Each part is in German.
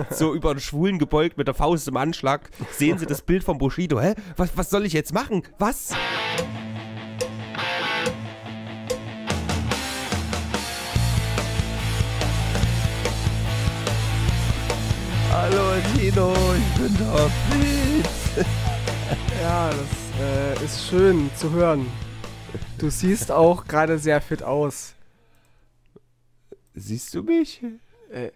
so über den Schwulen gebeugt mit der Faust im Anschlag, sehen sie das Bild von Bushido. Hä? Was, was soll ich jetzt machen? Was? Hallo Tino, ich bin da. Ja, das äh, ist schön zu hören. Du siehst auch gerade sehr fit aus. Siehst du mich? Äh,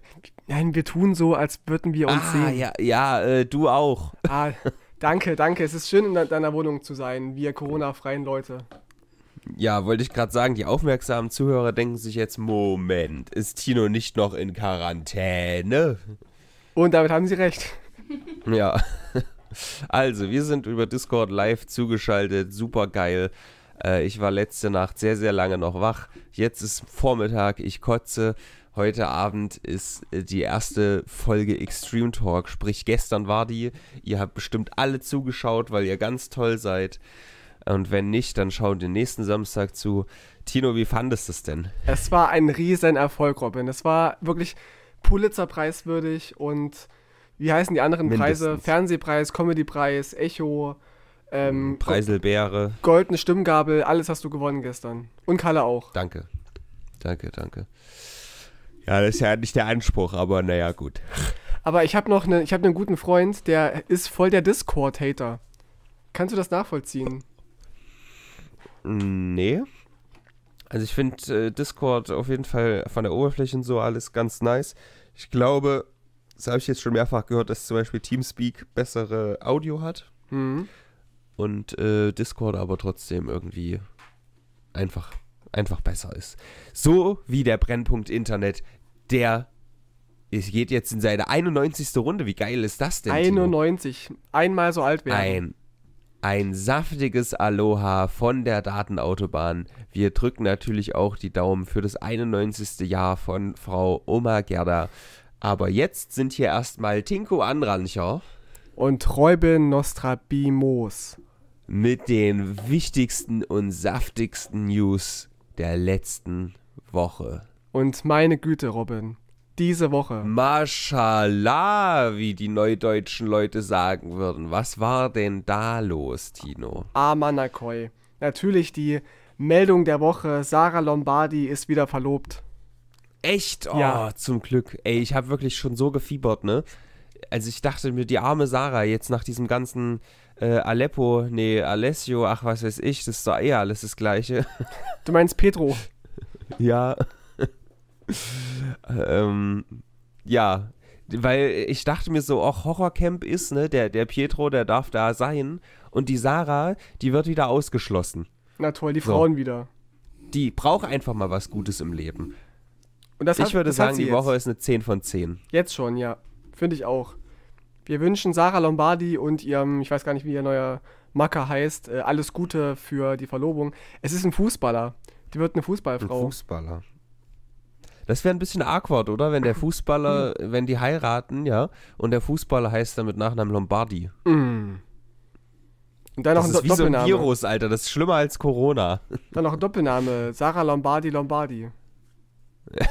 nein, wir tun so, als würden wir uns ah, sehen. Ja, ja äh, du auch. Ah, danke, danke. Es ist schön, in deiner Wohnung zu sein, wir Corona-freien Leute. Ja, wollte ich gerade sagen, die aufmerksamen Zuhörer denken sich jetzt: Moment, ist Tino nicht noch in Quarantäne? Und damit haben sie recht. Ja. Also, wir sind über Discord live zugeschaltet. Super geil. Äh, ich war letzte Nacht sehr, sehr lange noch wach. Jetzt ist Vormittag. Ich kotze. Heute Abend ist äh, die erste Folge Extreme Talk, sprich gestern war die. Ihr habt bestimmt alle zugeschaut, weil ihr ganz toll seid. Und wenn nicht, dann schaut den nächsten Samstag zu. Tino, wie fandest du es denn? Es war ein riesen Erfolg, Robin. Es war wirklich Pulitzerpreiswürdig und wie heißen die anderen Mindestens. Preise? Fernsehpreis, Comedypreis, Echo, ähm, mhm. Preiselbeere, Goldene Stimmgabel, alles hast du gewonnen gestern. Und Kalle auch. Danke. Danke, danke. Ja, das ist ja nicht der Anspruch, aber naja, gut. Aber ich habe noch eine, ich habe ne einen guten Freund, der ist voll der Discord-Hater. Kannst du das nachvollziehen? Mm, nee. Also ich finde äh, Discord auf jeden Fall von der Oberfläche und so alles ganz nice. Ich glaube, das habe ich jetzt schon mehrfach gehört, dass zum Beispiel Teamspeak bessere Audio hat. Mhm. Und äh, Discord aber trotzdem irgendwie einfach, einfach besser ist. So wie der Brennpunkt Internet der geht jetzt in seine 91. Runde. Wie geil ist das denn? 91. Timo? Einmal so alt werden. Ein, ein saftiges Aloha von der Datenautobahn. Wir drücken natürlich auch die Daumen für das 91. Jahr von Frau Oma Gerda. Aber jetzt sind hier erstmal Tinko Anrancher und Reuben Nostrabimos mit den wichtigsten und saftigsten News der letzten Woche. Und meine Güte, Robin, diese Woche. Maschallah, wie die neudeutschen Leute sagen würden. Was war denn da los, Tino? Amanakoi. Natürlich die Meldung der Woche. Sarah Lombardi ist wieder verlobt. Echt? Oh, ja. zum Glück. Ey, ich habe wirklich schon so gefiebert, ne? Also ich dachte mir, die arme Sarah jetzt nach diesem ganzen äh, Aleppo, nee, Alessio, ach was weiß ich, das ist doch eher alles das Gleiche. Du meinst Pedro? ja. ähm, ja, weil ich dachte mir so, auch Horrorcamp ist, ne, der, der Pietro, der darf da sein. Und die Sarah, die wird wieder ausgeschlossen. Na toll, die Frauen wieder. Die braucht einfach mal was Gutes im Leben. Und das hat, ich würde das sagen, die jetzt. Woche ist eine 10 von 10. Jetzt schon, ja. Finde ich auch. Wir wünschen Sarah Lombardi und ihrem, ich weiß gar nicht, wie ihr neuer Macker heißt, äh, alles Gute für die Verlobung. Es ist ein Fußballer. Die wird eine Fußballfrau. Ein Fußballer. Das wäre ein bisschen awkward, oder? Wenn der Fußballer, wenn die heiraten, ja, und der Fußballer heißt dann mit Nachnamen Lombardi. Mhm. Und dann noch das ein ist wie Doppelname. so ein Virus, Alter. Das ist schlimmer als Corona. Dann noch ein Doppelname. Sarah Lombardi Lombardi.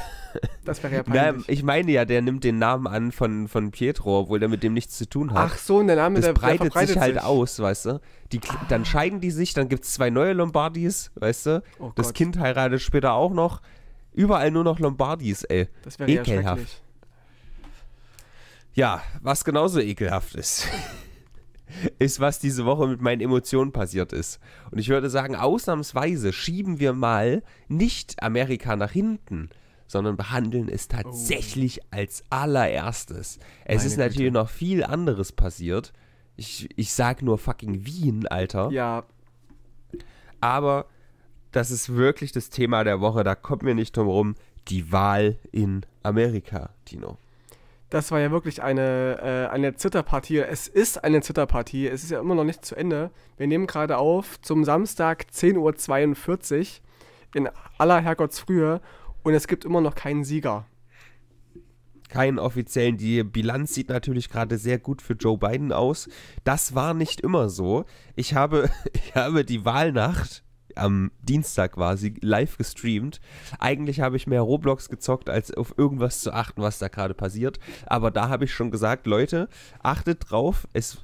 Das wäre ja peinlich. Na, ich meine ja, der nimmt den Namen an von, von Pietro, obwohl der mit dem nichts zu tun hat. Ach so, und der Name, das der breitet der sich halt sich. aus, weißt du. Die, dann ah. scheiden die sich, dann gibt es zwei neue Lombardis, weißt du. Oh das Kind heiratet später auch noch. Überall nur noch Lombardis, ey. Das wäre ekelhaft. Ja, ja, was genauso ekelhaft ist, ist, was diese Woche mit meinen Emotionen passiert ist. Und ich würde sagen, ausnahmsweise schieben wir mal nicht Amerika nach hinten, sondern behandeln es tatsächlich oh. als allererstes. Es Meine ist natürlich Güte. noch viel anderes passiert. Ich, ich sag nur fucking Wien, Alter. Ja. Aber das ist wirklich das Thema der Woche. Da kommt mir nicht drum rum. Die Wahl in Amerika, Tino. Das war ja wirklich eine, äh, eine Zitterpartie. Es ist eine Zitterpartie. Es ist ja immer noch nicht zu Ende. Wir nehmen gerade auf zum Samstag 10.42 Uhr in aller Herrgottsfrühe und es gibt immer noch keinen Sieger. Keinen offiziellen. Die Bilanz sieht natürlich gerade sehr gut für Joe Biden aus. Das war nicht immer so. Ich habe, ich habe die Wahlnacht am Dienstag quasi live gestreamt. Eigentlich habe ich mehr Roblox gezockt, als auf irgendwas zu achten, was da gerade passiert. Aber da habe ich schon gesagt, Leute, achtet drauf, es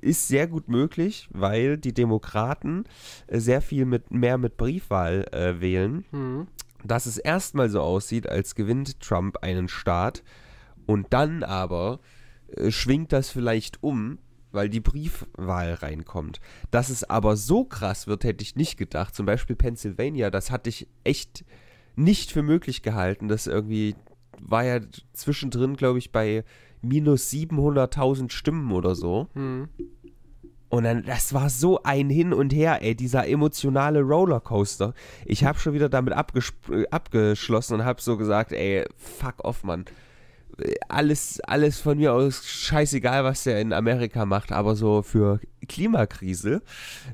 ist sehr gut möglich, weil die Demokraten äh, sehr viel mit, mehr mit Briefwahl äh, wählen. Hm. Dass es erstmal so aussieht, als gewinnt Trump einen Staat und dann aber äh, schwingt das vielleicht um weil die Briefwahl reinkommt. Dass es aber so krass wird, hätte ich nicht gedacht. Zum Beispiel Pennsylvania, das hatte ich echt nicht für möglich gehalten. Das irgendwie war ja zwischendrin, glaube ich, bei minus 700.000 Stimmen oder so. Hm. Und dann, das war so ein Hin und Her, ey, dieser emotionale Rollercoaster. Ich habe schon wieder damit äh, abgeschlossen und habe so gesagt, ey, fuck off, Mann alles, alles von mir aus scheißegal, was der in Amerika macht, aber so für Klimakrise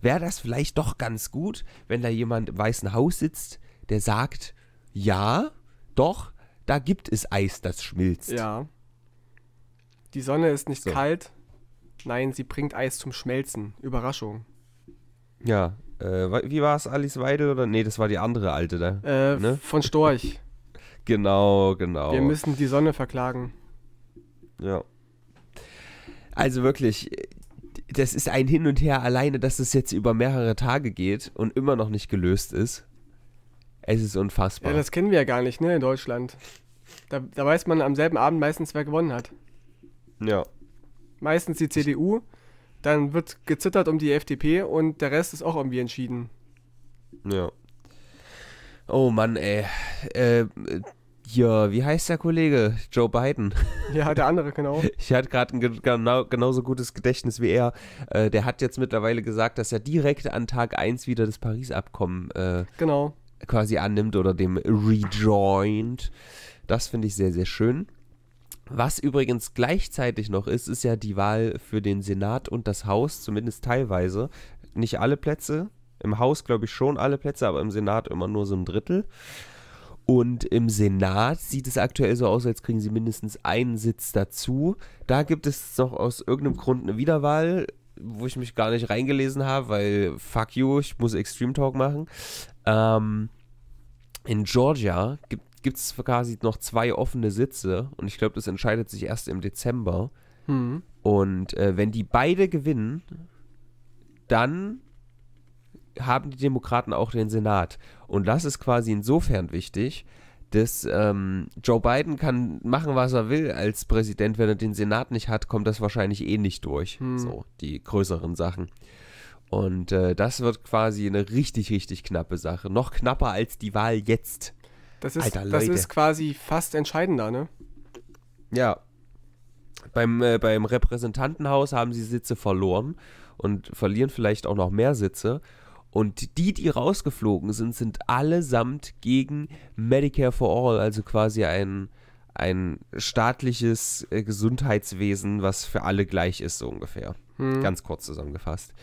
wäre das vielleicht doch ganz gut, wenn da jemand im Weißen Haus sitzt, der sagt, ja, doch, da gibt es Eis, das schmilzt. Ja. Die Sonne ist nicht so. kalt, nein, sie bringt Eis zum Schmelzen. Überraschung. Ja, äh, wie war es, Alice Weidel oder? Nee, das war die andere alte da. Äh, ne? Von Storch. Genau, genau. Wir müssen die Sonne verklagen. Ja. Also wirklich, das ist ein Hin und Her alleine, dass es jetzt über mehrere Tage geht und immer noch nicht gelöst ist. Es ist unfassbar. Ja, das kennen wir ja gar nicht, ne, in Deutschland. Da, da weiß man am selben Abend meistens, wer gewonnen hat. Ja. Meistens die CDU, dann wird gezittert um die FDP und der Rest ist auch irgendwie entschieden. Ja. Oh Mann, ey. Äh, ja, wie heißt der Kollege? Joe Biden. Ja, der andere, genau. Ich hatte gerade ein genau, genauso gutes Gedächtnis wie er. Äh, der hat jetzt mittlerweile gesagt, dass er direkt an Tag 1 wieder das Paris-Abkommen äh, genau. quasi annimmt oder dem rejoint. Das finde ich sehr, sehr schön. Was übrigens gleichzeitig noch ist, ist ja die Wahl für den Senat und das Haus, zumindest teilweise. Nicht alle Plätze, im Haus, glaube ich, schon alle Plätze, aber im Senat immer nur so ein Drittel. Und im Senat sieht es aktuell so aus, als kriegen sie mindestens einen Sitz dazu. Da gibt es noch aus irgendeinem Grund eine Wiederwahl, wo ich mich gar nicht reingelesen habe, weil fuck you, ich muss Extreme Talk machen. Ähm, in Georgia gibt es quasi noch zwei offene Sitze und ich glaube, das entscheidet sich erst im Dezember. Hm. Und äh, wenn die beide gewinnen, dann haben die Demokraten auch den Senat. Und das ist quasi insofern wichtig, dass ähm, Joe Biden kann machen, was er will als Präsident. Wenn er den Senat nicht hat, kommt das wahrscheinlich eh nicht durch. Hm. So, die größeren Sachen. Und äh, das wird quasi eine richtig, richtig knappe Sache. Noch knapper als die Wahl jetzt. Das ist, Alter, das ist quasi fast entscheidender, ne? Ja. Beim, äh, beim Repräsentantenhaus haben sie Sitze verloren und verlieren vielleicht auch noch mehr Sitze. Und die, die rausgeflogen sind, sind allesamt gegen Medicare for All, also quasi ein, ein staatliches äh, Gesundheitswesen, was für alle gleich ist, so ungefähr. Hm. Ganz kurz zusammengefasst.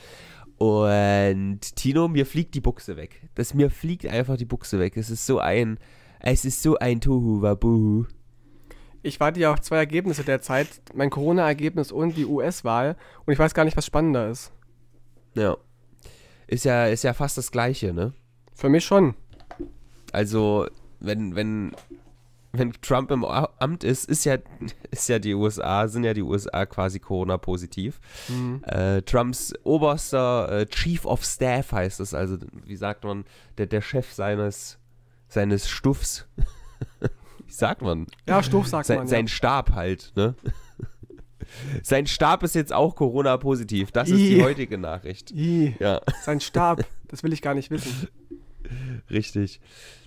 Und Tino, mir fliegt die Buchse weg. Das mir fliegt einfach die Buchse weg. Es ist so ein, es ist so ein Tohu Wabuhu. Ich warte ja auf zwei Ergebnisse der Zeit, mein Corona-Ergebnis und die US-Wahl. Und ich weiß gar nicht, was spannender ist. Ja. Ist ja, ist ja fast das Gleiche, ne? Für mich schon. Also, wenn, wenn, wenn Trump im Amt ist, ist ja, ist ja die USA, sind ja die USA quasi Corona-positiv. Mhm. Äh, Trumps oberster äh, Chief of Staff heißt es, also wie sagt man, der, der Chef seines, seines Stuffs. wie sagt man? Ja, Stuff sagt Se, man. Sein ja. Stab halt, ne? Sein Stab ist jetzt auch Corona-positiv. Das ist I. die heutige Nachricht. I. Ja. Sein Stab, das will ich gar nicht wissen. Richtig.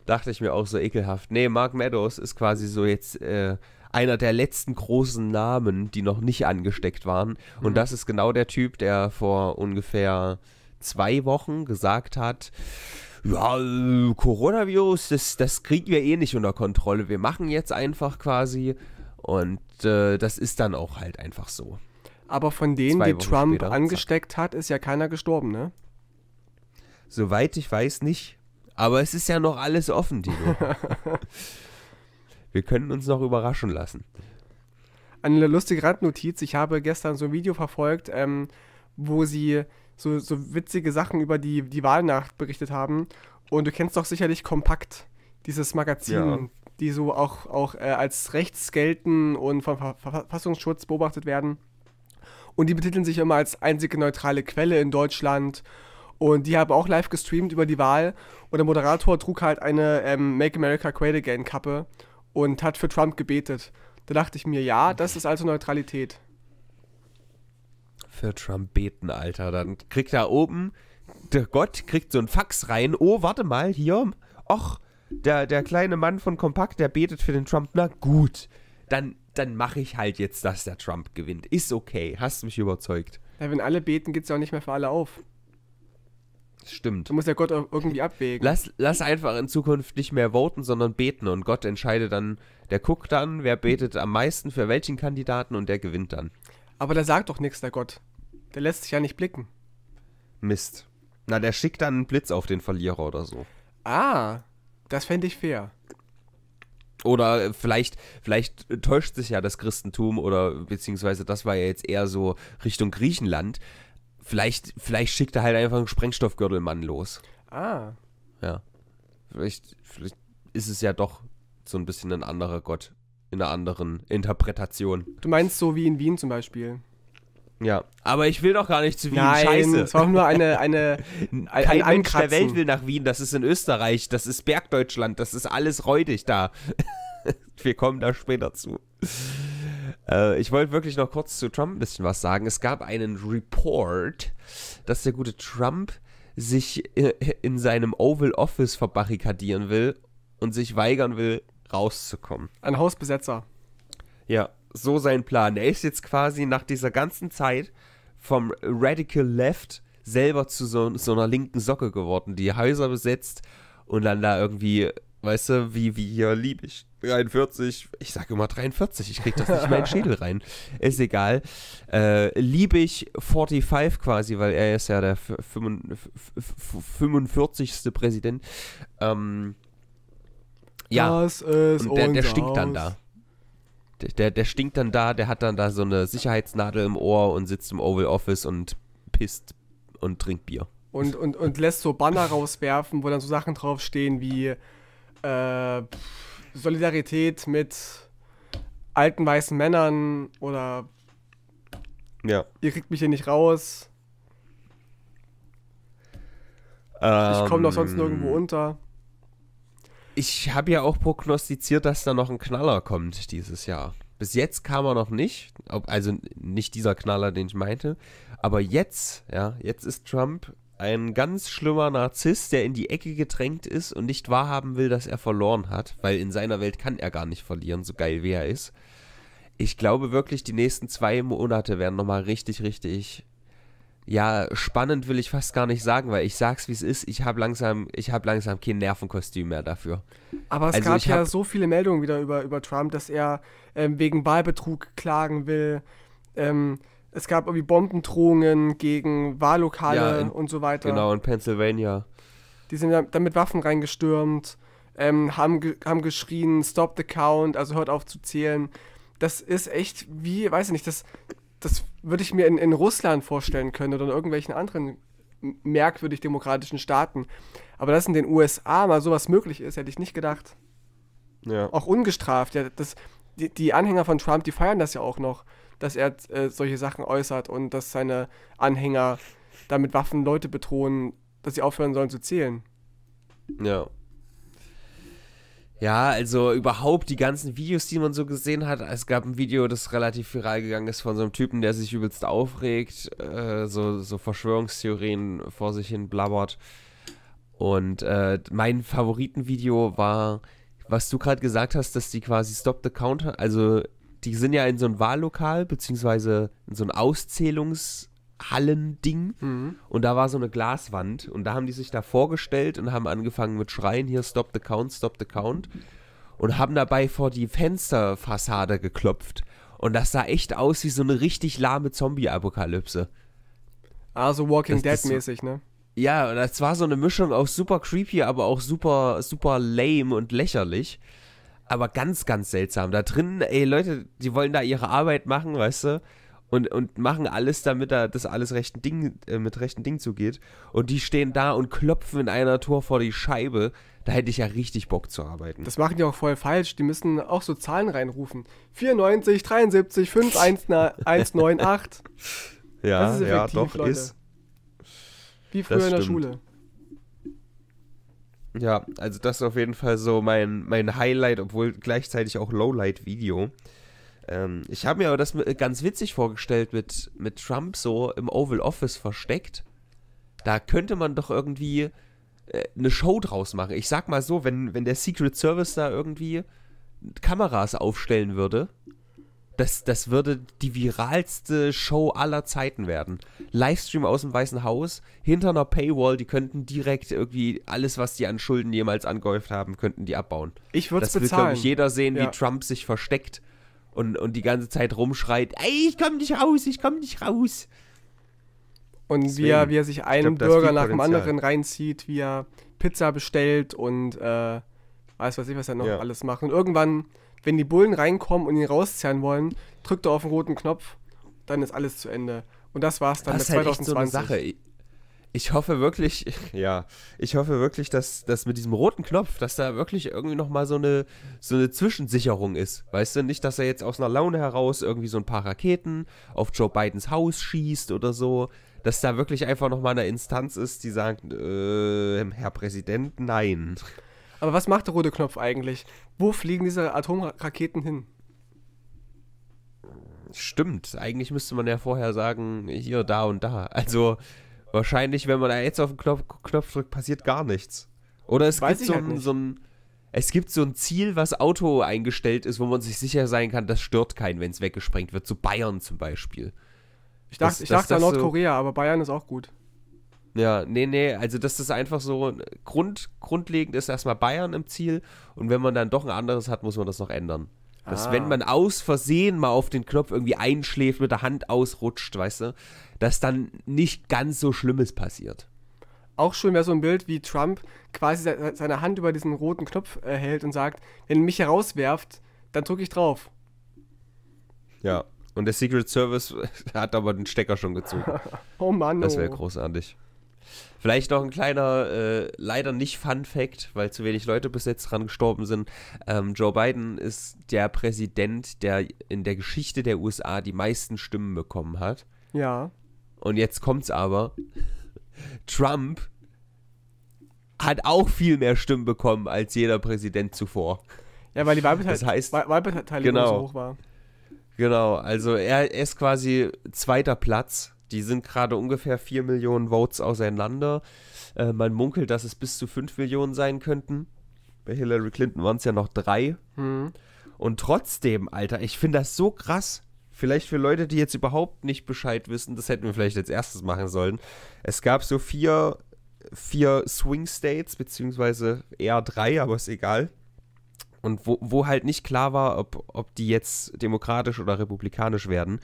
Dachte ich mir auch so ekelhaft. Nee, Mark Meadows ist quasi so jetzt äh, einer der letzten großen Namen, die noch nicht angesteckt waren. Und mhm. das ist genau der Typ, der vor ungefähr zwei Wochen gesagt hat, ja, Coronavirus, das, das kriegen wir eh nicht unter Kontrolle. Wir machen jetzt einfach quasi und äh, das ist dann auch halt einfach so. Aber von denen, Zwei die Wochen Trump später, angesteckt zack. hat, ist ja keiner gestorben, ne? Soweit ich weiß nicht. Aber es ist ja noch alles offen, Dino. Wir können uns noch überraschen lassen. Eine lustige Randnotiz. Ich habe gestern so ein Video verfolgt, ähm, wo sie so, so witzige Sachen über die, die Wahlnacht berichtet haben. Und du kennst doch sicherlich Kompakt, dieses Magazin, ja die so auch, auch äh, als rechts gelten und vom Verfassungsschutz beobachtet werden. Und die betiteln sich immer als einzige neutrale Quelle in Deutschland. Und die haben auch live gestreamt über die Wahl. Und der Moderator trug halt eine ähm, Make America Great Again Kappe und hat für Trump gebetet. Da dachte ich mir, ja, das ist also Neutralität. Für Trump beten, Alter. Dann kriegt da oben, der Gott kriegt so ein Fax rein. Oh, warte mal, hier. Och, der, der kleine Mann von Kompakt, der betet für den Trump, na gut, dann, dann mache ich halt jetzt, dass der Trump gewinnt. Ist okay, hast mich überzeugt. Ja, wenn alle beten, geht es ja auch nicht mehr für alle auf. Stimmt. Du musst ja Gott irgendwie abwägen. Lass, lass einfach in Zukunft nicht mehr voten, sondern beten und Gott entscheidet dann, der guckt dann, wer betet am meisten für welchen Kandidaten und der gewinnt dann. Aber der sagt doch nichts, der Gott. Der lässt sich ja nicht blicken. Mist. Na, der schickt dann einen Blitz auf den Verlierer oder so. Ah, das fände ich fair. Oder äh, vielleicht, vielleicht täuscht sich ja das Christentum oder beziehungsweise das war ja jetzt eher so Richtung Griechenland. Vielleicht, vielleicht schickt er halt einfach einen Sprengstoffgürtelmann los. Ah. Ja. Vielleicht, vielleicht ist es ja doch so ein bisschen ein anderer Gott in einer anderen Interpretation. Du meinst so wie in Wien zum Beispiel? Ja, aber ich will doch gar nicht zu Wien. Nein, Scheiße. es war nur eine, eine ein, Kein ein Mensch der Welt will nach Wien. Das ist in Österreich, das ist Bergdeutschland, das ist alles räudig da. Wir kommen da später zu. Äh, ich wollte wirklich noch kurz zu Trump ein bisschen was sagen. Es gab einen Report, dass der gute Trump sich äh, in seinem Oval Office verbarrikadieren will und sich weigern will, rauszukommen. Ein Hausbesetzer. Ja, so sein Plan. Er ist jetzt quasi nach dieser ganzen Zeit vom Radical Left selber zu so, so einer linken Socke geworden, die Häuser besetzt und dann da irgendwie, weißt du, wie, wie hier lieb ich 43, ich sage immer 43, ich krieg das nicht in meinen Schädel rein. Ist egal. Äh, Liebig 45 quasi, weil er ist ja der 45. Präsident. Ähm, ja, und der, der stinkt aus. dann da. Der, der stinkt dann da, der hat dann da so eine Sicherheitsnadel im Ohr und sitzt im Oval Office und pisst und trinkt Bier. Und, und, und lässt so Banner rauswerfen, wo dann so Sachen draufstehen wie äh, Solidarität mit alten weißen Männern oder ja. ihr kriegt mich hier nicht raus. ich komme doch sonst nirgendwo ähm. unter ich habe ja auch prognostiziert, dass da noch ein Knaller kommt dieses Jahr. Bis jetzt kam er noch nicht, also nicht dieser Knaller, den ich meinte, aber jetzt, ja, jetzt ist Trump ein ganz schlimmer Narzisst, der in die Ecke gedrängt ist und nicht wahrhaben will, dass er verloren hat, weil in seiner Welt kann er gar nicht verlieren, so geil wie er ist. Ich glaube wirklich, die nächsten zwei Monate werden nochmal richtig, richtig ja, spannend will ich fast gar nicht sagen, weil ich sag's wie es ist, ich habe langsam, ich habe langsam kein Nervenkostüm mehr dafür. Aber es also gab ja so viele Meldungen wieder über, über Trump, dass er ähm, wegen Wahlbetrug klagen will. Ähm, es gab irgendwie Bombendrohungen gegen Wahllokale ja, in, und so weiter. Genau, in Pennsylvania. Die sind dann mit Waffen reingestürmt, ähm, haben, ge haben geschrien, stop the count, also hört auf zu zählen. Das ist echt wie, weiß ich nicht, das das würde ich mir in, in Russland vorstellen können oder in irgendwelchen anderen merkwürdig demokratischen Staaten. Aber dass in den USA mal sowas möglich ist, hätte ich nicht gedacht. Ja. Auch ungestraft. Ja, das, die, die, Anhänger von Trump, die feiern das ja auch noch, dass er äh, solche Sachen äußert und dass seine Anhänger damit Waffen Leute bedrohen, dass sie aufhören sollen zu zählen. Ja, ja, also überhaupt die ganzen Videos, die man so gesehen hat. Es gab ein Video, das relativ viral gegangen ist von so einem Typen, der sich übelst aufregt, äh, so, so Verschwörungstheorien vor sich hin blabbert. Und äh, mein Favoritenvideo war, was du gerade gesagt hast, dass die quasi Stop the Counter, also die sind ja in so ein Wahllokal, beziehungsweise in so ein Auszählungs- Hallending mhm. und da war so eine Glaswand und da haben die sich da vorgestellt und haben angefangen mit Schreien hier Stop the Count, Stop the Count und haben dabei vor die Fensterfassade geklopft und das sah echt aus wie so eine richtig lahme Zombie-Apokalypse. Also Walking Dead-mäßig, ne? Ja, und das war so eine Mischung aus super creepy, aber auch super, super lame und lächerlich. Aber ganz, ganz seltsam. Da drin, ey, Leute, die wollen da ihre Arbeit machen, weißt du? und, und machen alles, damit da das alles rechten Ding, äh, mit rechten Dingen zugeht. Und die stehen da und klopfen in einer Tour vor die Scheibe. Da hätte ich ja richtig Bock zu arbeiten. Das machen die auch voll falsch. Die müssen auch so Zahlen reinrufen. 94, 73, 5, 1, 9, 8. ja, das ist effektiv, ja, doch, Leute. ist. Wie früher in der Schule. Ja, also das ist auf jeden Fall so mein, mein Highlight, obwohl gleichzeitig auch Lowlight-Video. Ähm, ich habe mir aber das äh, ganz witzig vorgestellt mit, mit Trump so im Oval Office versteckt. Da könnte man doch irgendwie äh, eine Show draus machen. Ich sag mal so, wenn, wenn der Secret Service da irgendwie Kameras aufstellen würde, das, das würde die viralste Show aller Zeiten werden. Livestream aus dem Weißen Haus, hinter einer Paywall, die könnten direkt irgendwie alles, was die an Schulden jemals angehäuft haben, könnten die abbauen. Ich würde bezahlen. Das will, glaube ich, jeder sehen, ja. wie Trump sich versteckt und, und die ganze Zeit rumschreit, ey, ich komm nicht raus, ich komm nicht raus. Und wie, er, wie er sich einen glaub, Bürger nach dem anderen reinzieht, wie er Pizza bestellt und äh, alles was ich, was er noch ja. alles macht. Und irgendwann, wenn die Bullen reinkommen und ihn rauszerren wollen, drückt er auf den roten Knopf, dann ist alles zu Ende. Und das war's dann das ist halt 2020. Echt so eine Sache ich hoffe wirklich, ja, ich hoffe wirklich, dass, dass mit diesem roten Knopf, dass da wirklich irgendwie nochmal so eine, so eine Zwischensicherung ist. Weißt du, nicht, dass er jetzt aus einer Laune heraus irgendwie so ein paar Raketen auf Joe Bidens Haus schießt oder so. Dass da wirklich einfach nochmal eine Instanz ist, die sagt, äh, Herr Präsident, nein. Aber was macht der rote Knopf eigentlich? Wo fliegen diese Atomraketen hin? Stimmt, eigentlich müsste man ja vorher sagen, hier, da und da. Also, Wahrscheinlich, wenn man da jetzt auf den Knopf, Knopf drückt, passiert gar nichts. Oder es Weiß gibt so, halt ein, so ein, es gibt so ein Ziel, was Auto eingestellt ist, wo man sich sicher sein kann, das stört keinen, wenn es weggesprengt wird. So Bayern zum Beispiel. Ich dachte, das, ich dachte das, das Nordkorea, so, aber Bayern ist auch gut. Ja, nee, nee, also das ist einfach so, Grund, grundlegend ist erstmal Bayern im Ziel und wenn man dann doch ein anderes hat, muss man das noch ändern. Dass ah. wenn man aus Versehen mal auf den Knopf irgendwie einschläft, mit der Hand ausrutscht, weißt du, dass dann nicht ganz so Schlimmes passiert. Auch schön wäre so ein Bild, wie Trump quasi seine Hand über diesen roten Knopf äh, hält und sagt, wenn ihr mich herauswerft, dann drücke ich drauf. Ja, und der Secret Service hat aber den Stecker schon gezogen. oh Mann. Das wäre oh. großartig. Vielleicht noch ein kleiner, äh, leider nicht Fun Fact, weil zu wenig Leute bis jetzt dran gestorben sind. Ähm, Joe Biden ist der Präsident, der in der Geschichte der USA die meisten Stimmen bekommen hat. Ja. Und jetzt kommt's aber. Trump hat auch viel mehr Stimmen bekommen als jeder Präsident zuvor. Ja, weil die Wahlbeteiligung, das heißt, Wahlbeteiligung genau, so hoch war. Genau, also er ist quasi zweiter Platz. Die sind gerade ungefähr 4 Millionen Votes auseinander. Äh, man munkelt, dass es bis zu 5 Millionen sein könnten. Bei Hillary Clinton waren es ja noch drei. Hm. Und trotzdem, Alter, ich finde das so krass. Vielleicht für Leute, die jetzt überhaupt nicht Bescheid wissen, das hätten wir vielleicht als erstes machen sollen. Es gab so vier, vier Swing States, beziehungsweise eher drei, aber ist egal. Und wo, wo halt nicht klar war, ob, ob die jetzt demokratisch oder republikanisch werden.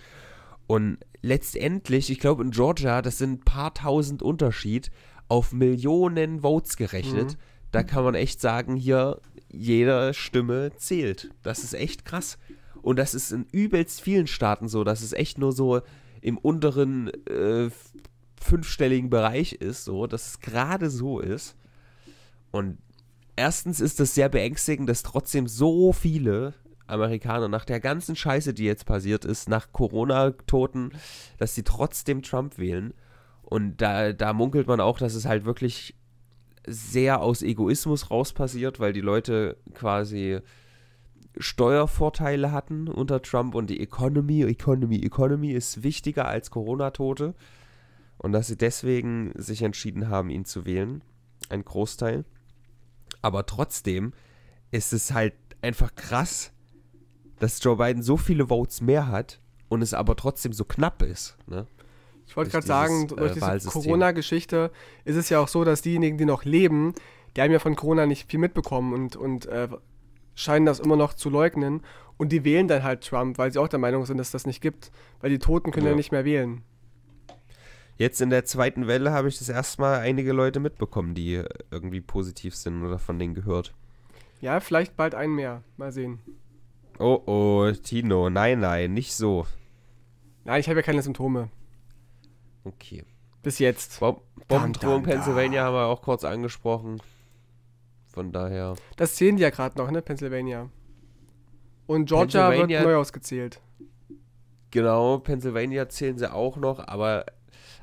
Und letztendlich, ich glaube in Georgia, das sind ein paar tausend Unterschied, auf Millionen Votes gerechnet. Mhm. Da kann man echt sagen, hier, jede Stimme zählt. Das ist echt krass. Und das ist in übelst vielen Staaten so, dass es echt nur so im unteren äh, fünfstelligen Bereich ist, so, dass es gerade so ist. Und erstens ist es sehr beängstigend, dass trotzdem so viele Amerikaner nach der ganzen Scheiße, die jetzt passiert ist, nach Corona-Toten, dass sie trotzdem Trump wählen. Und da, da munkelt man auch, dass es halt wirklich sehr aus Egoismus raus passiert, weil die Leute quasi Steuervorteile hatten unter Trump und die Economy, Economy, Economy ist wichtiger als Corona-Tote und dass sie deswegen sich entschieden haben, ihn zu wählen. Ein Großteil. Aber trotzdem ist es halt einfach krass, dass Joe Biden so viele Votes mehr hat und es aber trotzdem so knapp ist. Ne? Ich wollte gerade sagen, durch äh, diese Corona-Geschichte ist es ja auch so, dass diejenigen, die noch leben, die haben ja von Corona nicht viel mitbekommen und, und äh, scheinen das immer noch zu leugnen. Und die wählen dann halt Trump, weil sie auch der Meinung sind, dass das nicht gibt. Weil die Toten können ja, ja nicht mehr wählen. Jetzt in der zweiten Welle habe ich das erstmal einige Leute mitbekommen, die irgendwie positiv sind oder von denen gehört. Ja, vielleicht bald einen mehr. Mal sehen. Oh oh, Tino, nein, nein, nicht so. Nein, ich habe ja keine Symptome. Okay. Bis jetzt. Bom Bombendrohung Pennsylvania haben wir auch kurz angesprochen. Von daher. Das zählen die ja gerade noch, ne? Pennsylvania. Und Georgia Pennsylvania, wird neu ausgezählt. Genau, Pennsylvania zählen sie auch noch, aber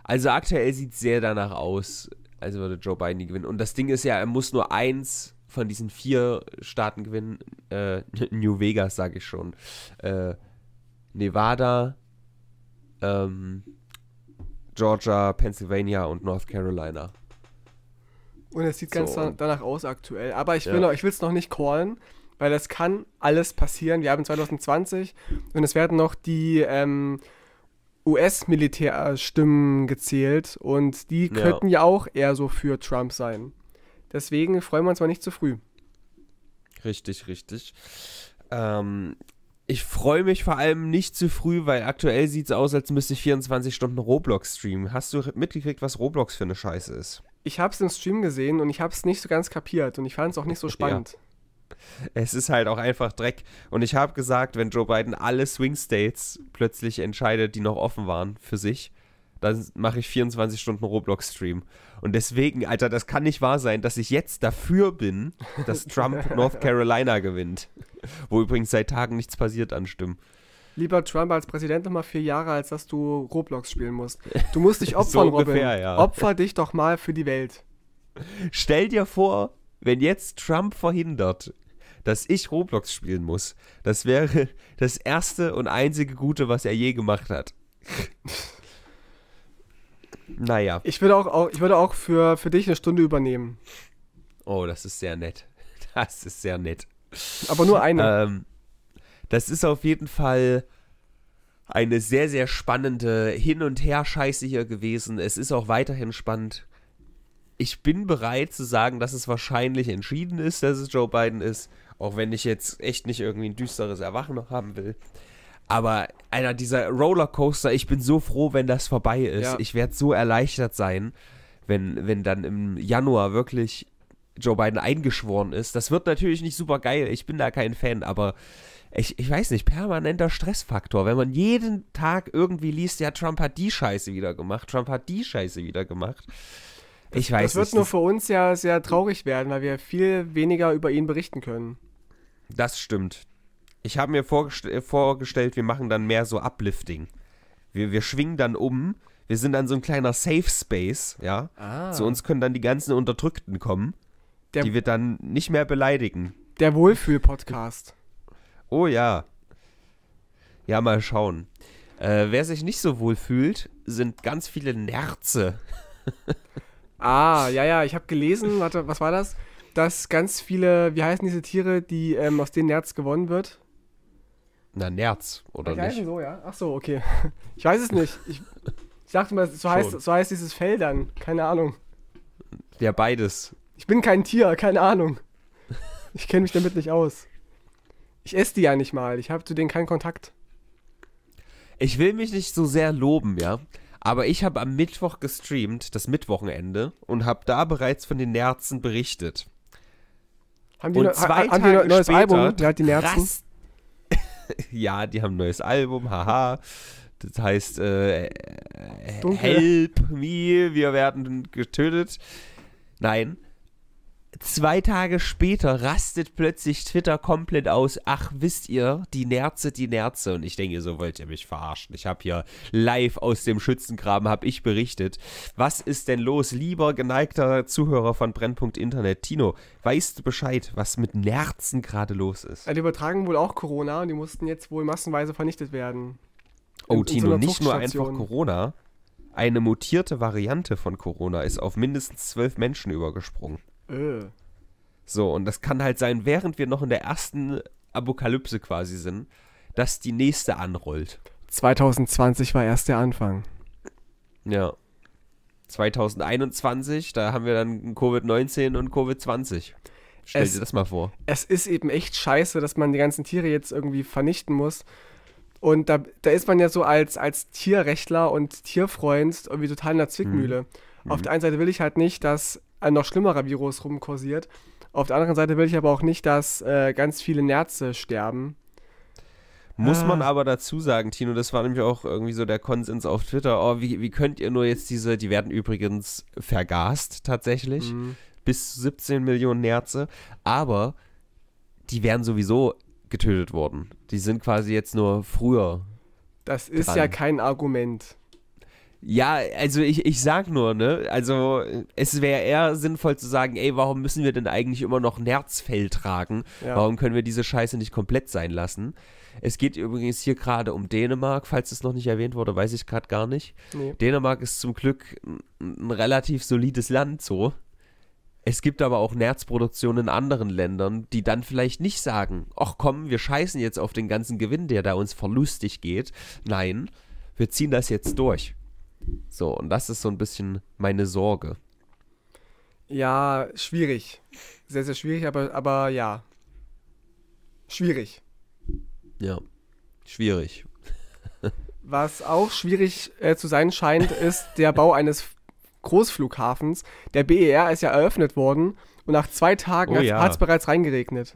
also aktuell sieht es sehr danach aus, als würde Joe Biden die gewinnen. Und das Ding ist ja, er muss nur eins von diesen vier Staaten gewinnen. Äh, New Vegas, sage ich schon. Äh, Nevada, ähm, Georgia, Pennsylvania und North Carolina. Und es sieht so, ganz danach aus aktuell. Aber ich will ja. es noch nicht callen, weil das kann alles passieren. Wir haben 2020 und es werden noch die ähm, US-Militärstimmen gezählt und die könnten ja. ja auch eher so für Trump sein. Deswegen freuen wir uns mal nicht zu früh. Richtig, richtig. Ähm, ich freue mich vor allem nicht zu früh, weil aktuell sieht es aus, als müsste ich 24 Stunden Roblox streamen. Hast du mitgekriegt, was Roblox für eine Scheiße ist? ich habe es im Stream gesehen und ich habe es nicht so ganz kapiert und ich fand es auch nicht so spannend. Ja. Es ist halt auch einfach Dreck. Und ich habe gesagt, wenn Joe Biden alle Swing States plötzlich entscheidet, die noch offen waren für sich, dann mache ich 24 Stunden Roblox-Stream. Und deswegen, Alter, das kann nicht wahr sein, dass ich jetzt dafür bin, dass Trump North Carolina gewinnt. Wo übrigens seit Tagen nichts passiert an Stimmen lieber Trump als Präsident nochmal vier Jahre, als dass du Roblox spielen musst. Du musst dich opfern, so ungefähr, Robin. Ja. Opfer dich doch mal für die Welt. Stell dir vor, wenn jetzt Trump verhindert, dass ich Roblox spielen muss, das wäre das erste und einzige Gute, was er je gemacht hat. naja. Ich würde auch, auch, ich würde auch für, für dich eine Stunde übernehmen. Oh, das ist sehr nett. Das ist sehr nett. Aber nur eine. Ähm, das ist auf jeden Fall eine sehr, sehr spannende Hin- und Her-Scheiße hier gewesen. Es ist auch weiterhin spannend. Ich bin bereit zu sagen, dass es wahrscheinlich entschieden ist, dass es Joe Biden ist. Auch wenn ich jetzt echt nicht irgendwie ein düsteres Erwachen noch haben will. Aber einer dieser Rollercoaster, ich bin so froh, wenn das vorbei ist. Ja. Ich werde so erleichtert sein, wenn, wenn dann im Januar wirklich Joe Biden eingeschworen ist. Das wird natürlich nicht super geil. Ich bin da kein Fan, aber ich, ich weiß nicht, permanenter Stressfaktor, wenn man jeden Tag irgendwie liest, ja, Trump hat die Scheiße wieder gemacht, Trump hat die Scheiße wieder gemacht. Ich das, weiß Das wird nicht, nur für uns ja sehr traurig werden, weil wir viel weniger über ihn berichten können. Das stimmt. Ich habe mir vorgestell, äh, vorgestellt, wir machen dann mehr so Uplifting. Wir, wir schwingen dann um. Wir sind dann so ein kleiner Safe Space, ja. Ah. Zu uns können dann die ganzen Unterdrückten kommen, der, die wir dann nicht mehr beleidigen. Der Wohlfühl-Podcast. Oh ja. Ja, mal schauen. Äh, wer sich nicht so wohl fühlt, sind ganz viele Nerze. ah, ja, ja, ich habe gelesen, warte, was war das? Dass ganz viele, wie heißen diese Tiere, die ähm, aus denen Nerz gewonnen wird? Na, Nerz, oder die nicht? Heißen so, ja. Ach so, okay. Ich weiß es nicht. Ich, ich dachte mal, so heißt, so heißt dieses Fell dann. Keine Ahnung. Ja, beides. Ich bin kein Tier, keine Ahnung. Ich kenne mich damit nicht aus. Ich esse die ja nicht mal. Ich habe zu denen keinen Kontakt. Ich will mich nicht so sehr loben, ja. Aber ich habe am Mittwoch gestreamt, das Mittwochenende, und habe da bereits von den Nerzen berichtet. Haben die, und ne, zwei ha, haben Tage die ein neues später, Album? Die hat die Nerzen. ja, die haben ein neues Album, haha. Das heißt, äh, äh help me, wir werden getötet. Nein, zwei Tage später rastet plötzlich Twitter komplett aus. Ach, wisst ihr, die Nerze, die Nerze. Und ich denke, so wollt ihr mich verarschen. Ich habe hier live aus dem Schützengraben, habe ich berichtet. Was ist denn los? Lieber geneigter Zuhörer von Brennpunkt Internet, Tino, weißt du Bescheid, was mit Nerzen gerade los ist? Die übertragen wohl auch Corona und die mussten jetzt wohl massenweise vernichtet werden. Oh, in, Tino, in so nicht nur einfach Corona. Eine mutierte Variante von Corona ist auf mindestens zwölf Menschen übergesprungen. Äh. So, und das kann halt sein, während wir noch in der ersten Apokalypse quasi sind, dass die nächste anrollt. 2020 war erst der Anfang. Ja. 2021, da haben wir dann Covid-19 und Covid-20. Stell es, dir das mal vor. Es ist eben echt scheiße, dass man die ganzen Tiere jetzt irgendwie vernichten muss. Und da, da ist man ja so als, als Tierrechtler und Tierfreund irgendwie total in der Zwickmühle. Mhm. Auf der einen Seite will ich halt nicht, dass ein noch schlimmerer Virus rumkursiert. Auf der anderen Seite will ich aber auch nicht, dass äh, ganz viele Nerze sterben. Muss man ah. aber dazu sagen, Tino, das war nämlich auch irgendwie so der Konsens auf Twitter. Oh, wie, wie könnt ihr nur jetzt diese, die werden übrigens vergast tatsächlich. Mhm. Bis 17 Millionen Nerze. Aber die wären sowieso getötet worden. Die sind quasi jetzt nur früher. Das ist dran. ja kein Argument. Ja, also ich, ich sag nur, ne? Also es wäre eher sinnvoll zu sagen, ey, warum müssen wir denn eigentlich immer noch Nerzfell tragen? Ja. Warum können wir diese Scheiße nicht komplett sein lassen? Es geht übrigens hier gerade um Dänemark, falls es noch nicht erwähnt wurde, weiß ich gerade gar nicht. Nee. Dänemark ist zum Glück ein relativ solides Land so. Es gibt aber auch Nerzproduktionen in anderen Ländern, die dann vielleicht nicht sagen, ach komm, wir scheißen jetzt auf den ganzen Gewinn, der da uns verlustig geht. Nein, wir ziehen das jetzt durch. So, und das ist so ein bisschen meine Sorge. Ja, schwierig. Sehr, sehr schwierig, aber, aber ja. Schwierig. Ja, schwierig. Was auch schwierig äh, zu sein scheint, ist der Bau eines Großflughafens. Der BER ist ja eröffnet worden und nach zwei Tagen oh, hat es bereits reingeregnet.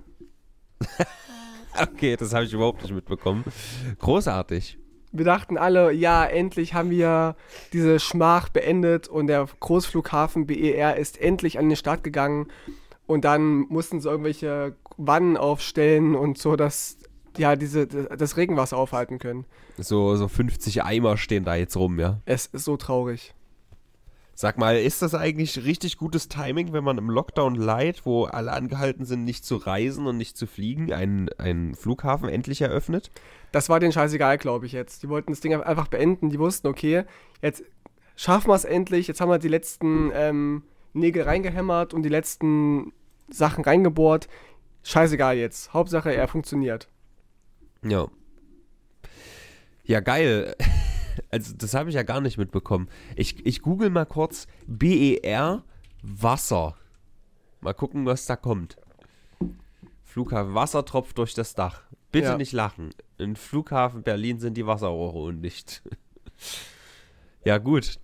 okay, das habe ich überhaupt nicht mitbekommen. Großartig wir dachten alle, ja, endlich haben wir diese Schmach beendet und der Großflughafen BER ist endlich an den Start gegangen. Und dann mussten sie irgendwelche Wannen aufstellen und so, dass ja diese, das Regenwasser aufhalten können. So, so 50 Eimer stehen da jetzt rum, ja. Es ist so traurig. Sag mal, ist das eigentlich richtig gutes Timing, wenn man im Lockdown Light, wo alle angehalten sind, nicht zu reisen und nicht zu fliegen, einen, einen Flughafen endlich eröffnet? Das war denen scheißegal, glaube ich jetzt. Die wollten das Ding einfach beenden. Die wussten, okay, jetzt schaffen wir es endlich. Jetzt haben wir die letzten ähm, Nägel reingehämmert und die letzten Sachen reingebohrt. Scheißegal jetzt. Hauptsache, er funktioniert. Ja. Ja, geil. Also, das habe ich ja gar nicht mitbekommen. Ich, ich google mal kurz BER Wasser. Mal gucken, was da kommt. Flughafen Wasser tropft durch das Dach. Bitte ja. nicht lachen. In Flughafen Berlin sind die Wasserrohre und nicht. ja, gut.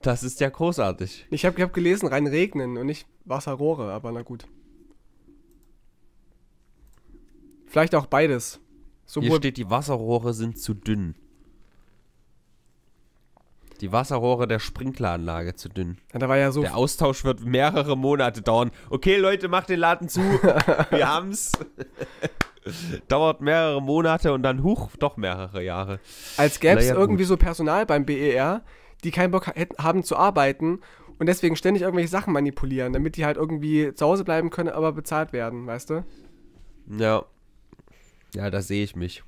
Das ist ja großartig. Ich habe hab gelesen, rein regnen und nicht Wasserrohre, aber na gut. Vielleicht auch beides. Sowohl Hier steht, die Wasserrohre sind zu dünn die Wasserrohre der Sprinkleranlage zu dünn. Ja, da war ja so. Der Austausch wird mehrere Monate dauern. Okay, Leute, macht den Laden zu. Wir haben's. Dauert mehrere Monate und dann huch, doch mehrere Jahre. Als gäbe es naja, irgendwie gut. so Personal beim BER, die keinen Bock haben zu arbeiten und deswegen ständig irgendwelche Sachen manipulieren, damit die halt irgendwie zu Hause bleiben können, aber bezahlt werden, weißt du? Ja. Ja, da sehe ich mich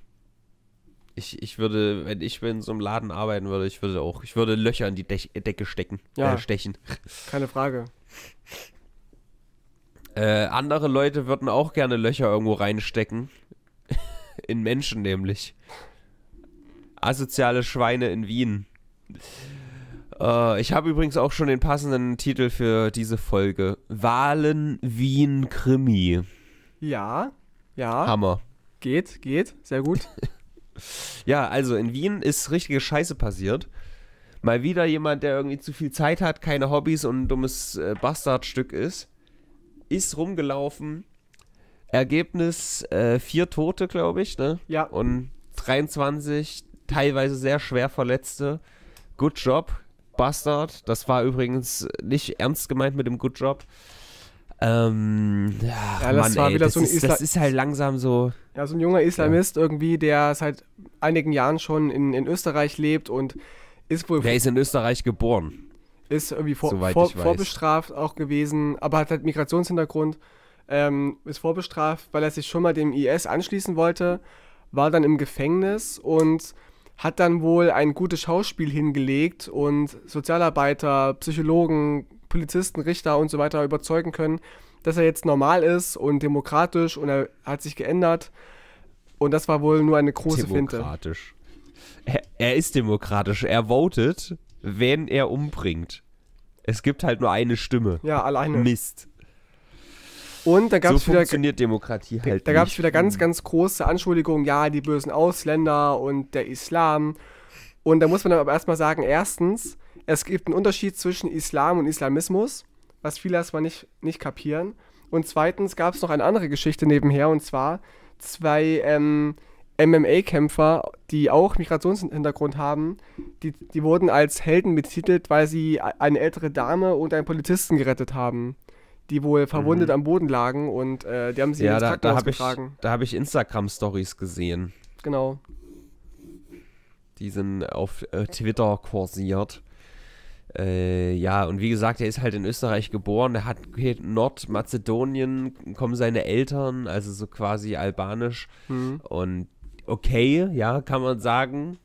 ich, ich würde, wenn ich in so einem Laden arbeiten würde, ich würde auch, ich würde Löcher in die De Decke stecken, ja, äh, stechen. Keine Frage. Äh, andere Leute würden auch gerne Löcher irgendwo reinstecken. in Menschen nämlich. Asoziale Schweine in Wien. Äh, ich habe übrigens auch schon den passenden Titel für diese Folge. Wahlen Wien Krimi. Ja, ja. Hammer. Geht, geht, sehr gut. Ja, also in Wien ist richtige Scheiße passiert. Mal wieder jemand, der irgendwie zu viel Zeit hat, keine Hobbys und ein dummes äh, Bastardstück ist, ist rumgelaufen. Ergebnis äh, vier Tote, glaube ich, ne? Ja. Und 23 teilweise sehr schwer Verletzte. Good Job, Bastard. Das war übrigens nicht ernst gemeint mit dem Good Job. Ähm, ach, ja, das Mann, war ey, wieder das so ein ist, Das ist halt langsam so. Ja, so ein junger Islamist ja. irgendwie, der seit einigen Jahren schon in, in Österreich lebt und ist wohl. Der ist in Österreich geboren. Ist irgendwie vor, vor, vorbestraft auch gewesen, aber hat halt Migrationshintergrund. Ähm, ist vorbestraft, weil er sich schon mal dem IS anschließen wollte, war dann im Gefängnis und hat dann wohl ein gutes Schauspiel hingelegt und Sozialarbeiter, Psychologen, Polizisten, Richter und so weiter überzeugen können, dass er jetzt normal ist und demokratisch und er hat sich geändert. Und das war wohl nur eine große demokratisch. Finte. Er, er ist demokratisch. Er votet, wenn er umbringt. Es gibt halt nur eine Stimme. Ja, alleine. Mist. Und da gab es wieder. funktioniert Demokratie halt. Da, da gab es wieder ganz, ganz große Anschuldigungen. Ja, die bösen Ausländer und der Islam. Und da muss man aber erstmal sagen: erstens, es gibt einen Unterschied zwischen Islam und Islamismus was viele erstmal nicht, nicht kapieren. Und zweitens gab es noch eine andere Geschichte nebenher, und zwar zwei ähm, MMA-Kämpfer, die auch Migrationshintergrund haben, die, die wurden als Helden betitelt, weil sie eine ältere Dame und einen Polizisten gerettet haben die wohl verwundet mhm. am Boden lagen und äh, die haben sie ja, ins Krankenhaus da, da hab getragen. Ich, da habe ich Instagram-Stories gesehen. Genau. Die sind auf äh, Twitter kursiert. Äh, ja, und wie gesagt, er ist halt in Österreich geboren, er hat Nordmazedonien, kommen seine Eltern, also so quasi albanisch. Mhm. Und okay, ja, kann man sagen.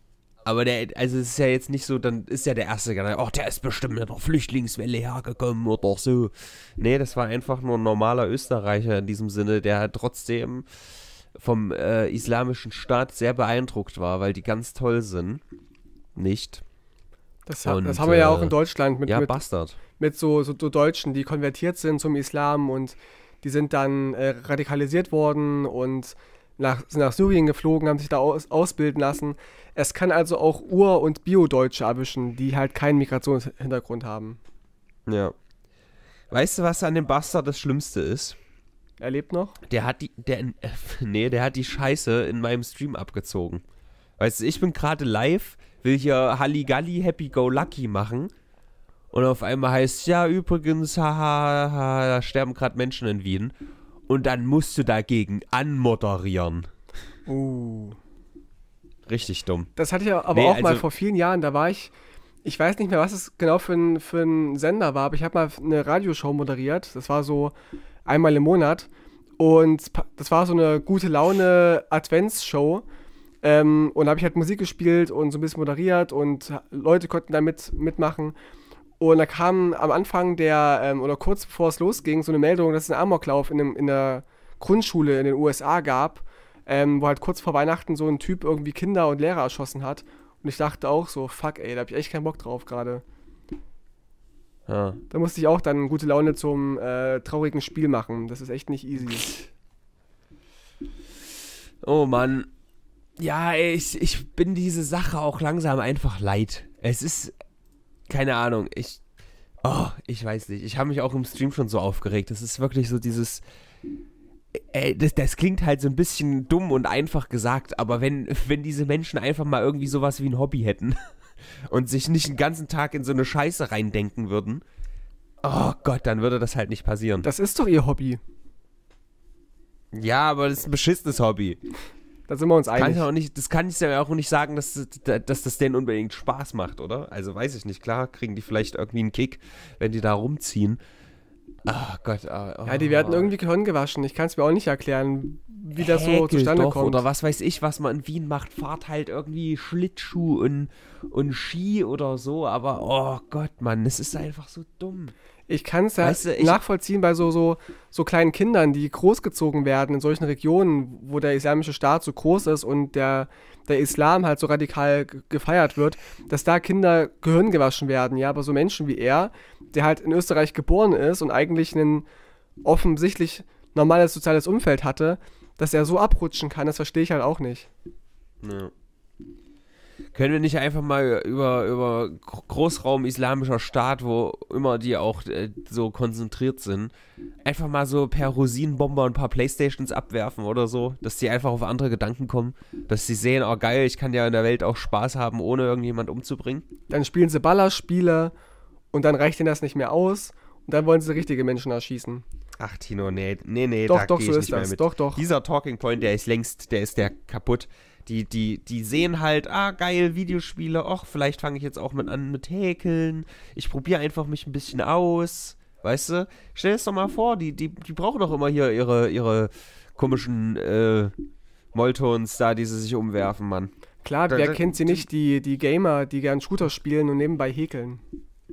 Aber der, also es ist ja jetzt nicht so, dann ist ja der erste Gedanke, ach, der ist bestimmt mit der Flüchtlingswelle hergekommen oder so. Nee, das war einfach nur ein normaler Österreicher in diesem Sinne, der halt trotzdem vom äh, islamischen Staat sehr beeindruckt war, weil die ganz toll sind. Nicht. Das, und, das haben wir ja auch äh, in Deutschland mit, ja, mit, mit so, so, so, Deutschen, die konvertiert sind zum Islam und die sind dann äh, radikalisiert worden und nach, sind nach Syrien geflogen, haben sich da aus, ausbilden lassen. Es kann also auch Ur- und Bio-Deutsche erwischen, die halt keinen Migrationshintergrund haben. Ja. Weißt du, was an dem Bastard das Schlimmste ist? Er lebt noch? Der hat die, der, äh, nee, der hat die Scheiße in meinem Stream abgezogen. Weißt du, ich bin gerade live will hier Halligalli Happy Go Lucky machen. Und auf einmal heißt ja übrigens, haha, ha, da sterben gerade Menschen in Wien. Und dann musst du dagegen anmoderieren. Uh. Richtig dumm. Das hatte ich aber nee, auch also mal vor vielen Jahren, da war ich, ich weiß nicht mehr, was es genau für ein, für ein Sender war, aber ich habe mal eine Radioshow moderiert. Das war so einmal im Monat. Und das war so eine gute Laune Adventsshow. show ähm, und habe ich halt Musik gespielt und so ein bisschen moderiert und Leute konnten da mit, mitmachen. Und da kam am Anfang der, ähm, oder kurz bevor es losging, so eine Meldung, dass es einen Amoklauf in, einem, in der Grundschule in den USA gab, ähm, wo halt kurz vor Weihnachten so ein Typ irgendwie Kinder und Lehrer erschossen hat. Und ich dachte auch so, fuck ey, da habe ich echt keinen Bock drauf gerade. Ja. Da musste ich auch dann gute Laune zum äh, traurigen Spiel machen. Das ist echt nicht easy. Oh Mann ja, ich, ich bin diese Sache auch langsam einfach leid. Es ist, keine Ahnung, ich, oh, ich weiß nicht. Ich habe mich auch im Stream schon so aufgeregt. Das ist wirklich so dieses, ey, das, das klingt halt so ein bisschen dumm und einfach gesagt, aber wenn, wenn diese Menschen einfach mal irgendwie sowas wie ein Hobby hätten und sich nicht den ganzen Tag in so eine Scheiße reindenken würden, oh Gott, dann würde das halt nicht passieren. Das ist doch ihr Hobby. Ja, aber das ist ein beschissenes Hobby. Da sind wir uns einig. Kann ich auch nicht, das kann ich ja auch nicht sagen, dass, dass das denen unbedingt Spaß macht, oder? Also weiß ich nicht. Klar, kriegen die vielleicht irgendwie einen Kick, wenn die da rumziehen. Ach Gott. Oh, ja, die werden ah. irgendwie Gehirn gewaschen. Ich kann es mir auch nicht erklären, wie das Häkel so zustande doch, kommt. Oder was weiß ich, was man in Wien macht. Fahrt halt irgendwie Schlittschuh und, und Ski oder so. Aber oh Gott, Mann, das ist einfach so dumm ich kann es ja weißt du, nachvollziehen bei so, so, so kleinen Kindern, die großgezogen werden in solchen Regionen, wo der islamische Staat so groß ist und der, der Islam halt so radikal gefeiert wird, dass da Kinder Gehirn gewaschen werden, ja, aber so Menschen wie er, der halt in Österreich geboren ist und eigentlich ein offensichtlich normales soziales Umfeld hatte, dass er so abrutschen kann, das verstehe ich halt auch nicht. Ja. Können wir nicht einfach mal über, über Großraum islamischer Staat, wo immer die auch äh, so konzentriert sind, einfach mal so per Rosinenbomber ein paar Playstations abwerfen oder so, dass die einfach auf andere Gedanken kommen, dass sie sehen, oh geil, ich kann ja in der Welt auch Spaß haben, ohne irgendjemand umzubringen? Dann spielen sie Ballerspiele und dann reicht ihnen das nicht mehr aus und dann wollen sie richtige Menschen erschießen. Ach, Tino, nee, nee, nee, doch, da doch, so ich ist nicht das. Mehr mit. Doch, doch. Dieser Talking Point, der ist längst, der ist der kaputt die, die, die sehen halt, ah, geil, Videospiele, och, vielleicht fange ich jetzt auch mit an mit Häkeln. Ich probiere einfach mich ein bisschen aus. Weißt du? Stell es doch mal vor, die, die, die brauchen doch immer hier ihre, ihre komischen äh, Moltons da, die sie sich umwerfen, Mann. Klar, wer kennt sie nicht, die, die Gamer, die gern Shooter spielen und nebenbei häkeln.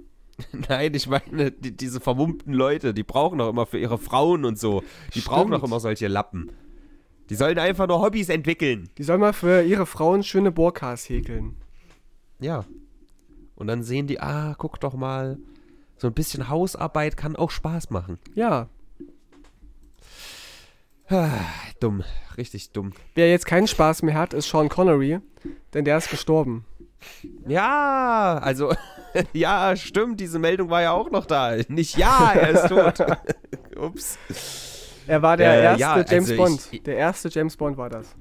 Nein, ich meine, die, diese vermummten Leute, die brauchen doch immer für ihre Frauen und so. Die Stimmt. brauchen doch immer solche Lappen. Die sollen einfach nur Hobbys entwickeln. Die sollen mal für ihre Frauen schöne Burkas häkeln. Ja. Und dann sehen die, ah, guck doch mal, so ein bisschen Hausarbeit kann auch Spaß machen. Ja. Dumm, richtig dumm. Wer jetzt keinen Spaß mehr hat, ist Sean Connery, denn der ist gestorben. Ja, also, ja, stimmt, diese Meldung war ja auch noch da. Nicht ja, er ist tot. Ups. Er war der äh, erste ja, also James Bond. Ich, der erste James Bond war das.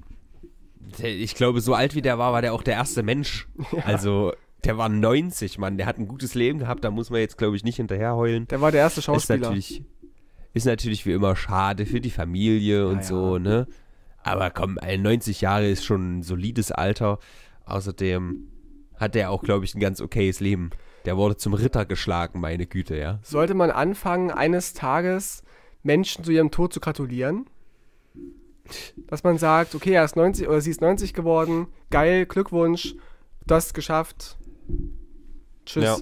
Ich glaube, so alt wie der war, war der auch der erste Mensch. Ja. Also, der war 90, Mann. Der hat ein gutes Leben gehabt. Da muss man jetzt, glaube ich, nicht hinterher heulen. Der war der erste Schauspieler. Ist natürlich, ist natürlich wie immer schade für die Familie und ja, so, ne? Aber komm, 90 Jahre ist schon ein solides Alter. Außerdem hat er auch, glaube ich, ein ganz okayes Leben. Der wurde zum Ritter geschlagen, meine Güte, ja. Sollte man anfangen, eines Tages Menschen zu ihrem Tod zu gratulieren. Dass man sagt, okay, er ist 90 oder sie ist 90 geworden, geil, Glückwunsch, du hast es geschafft. Tschüss. Ja.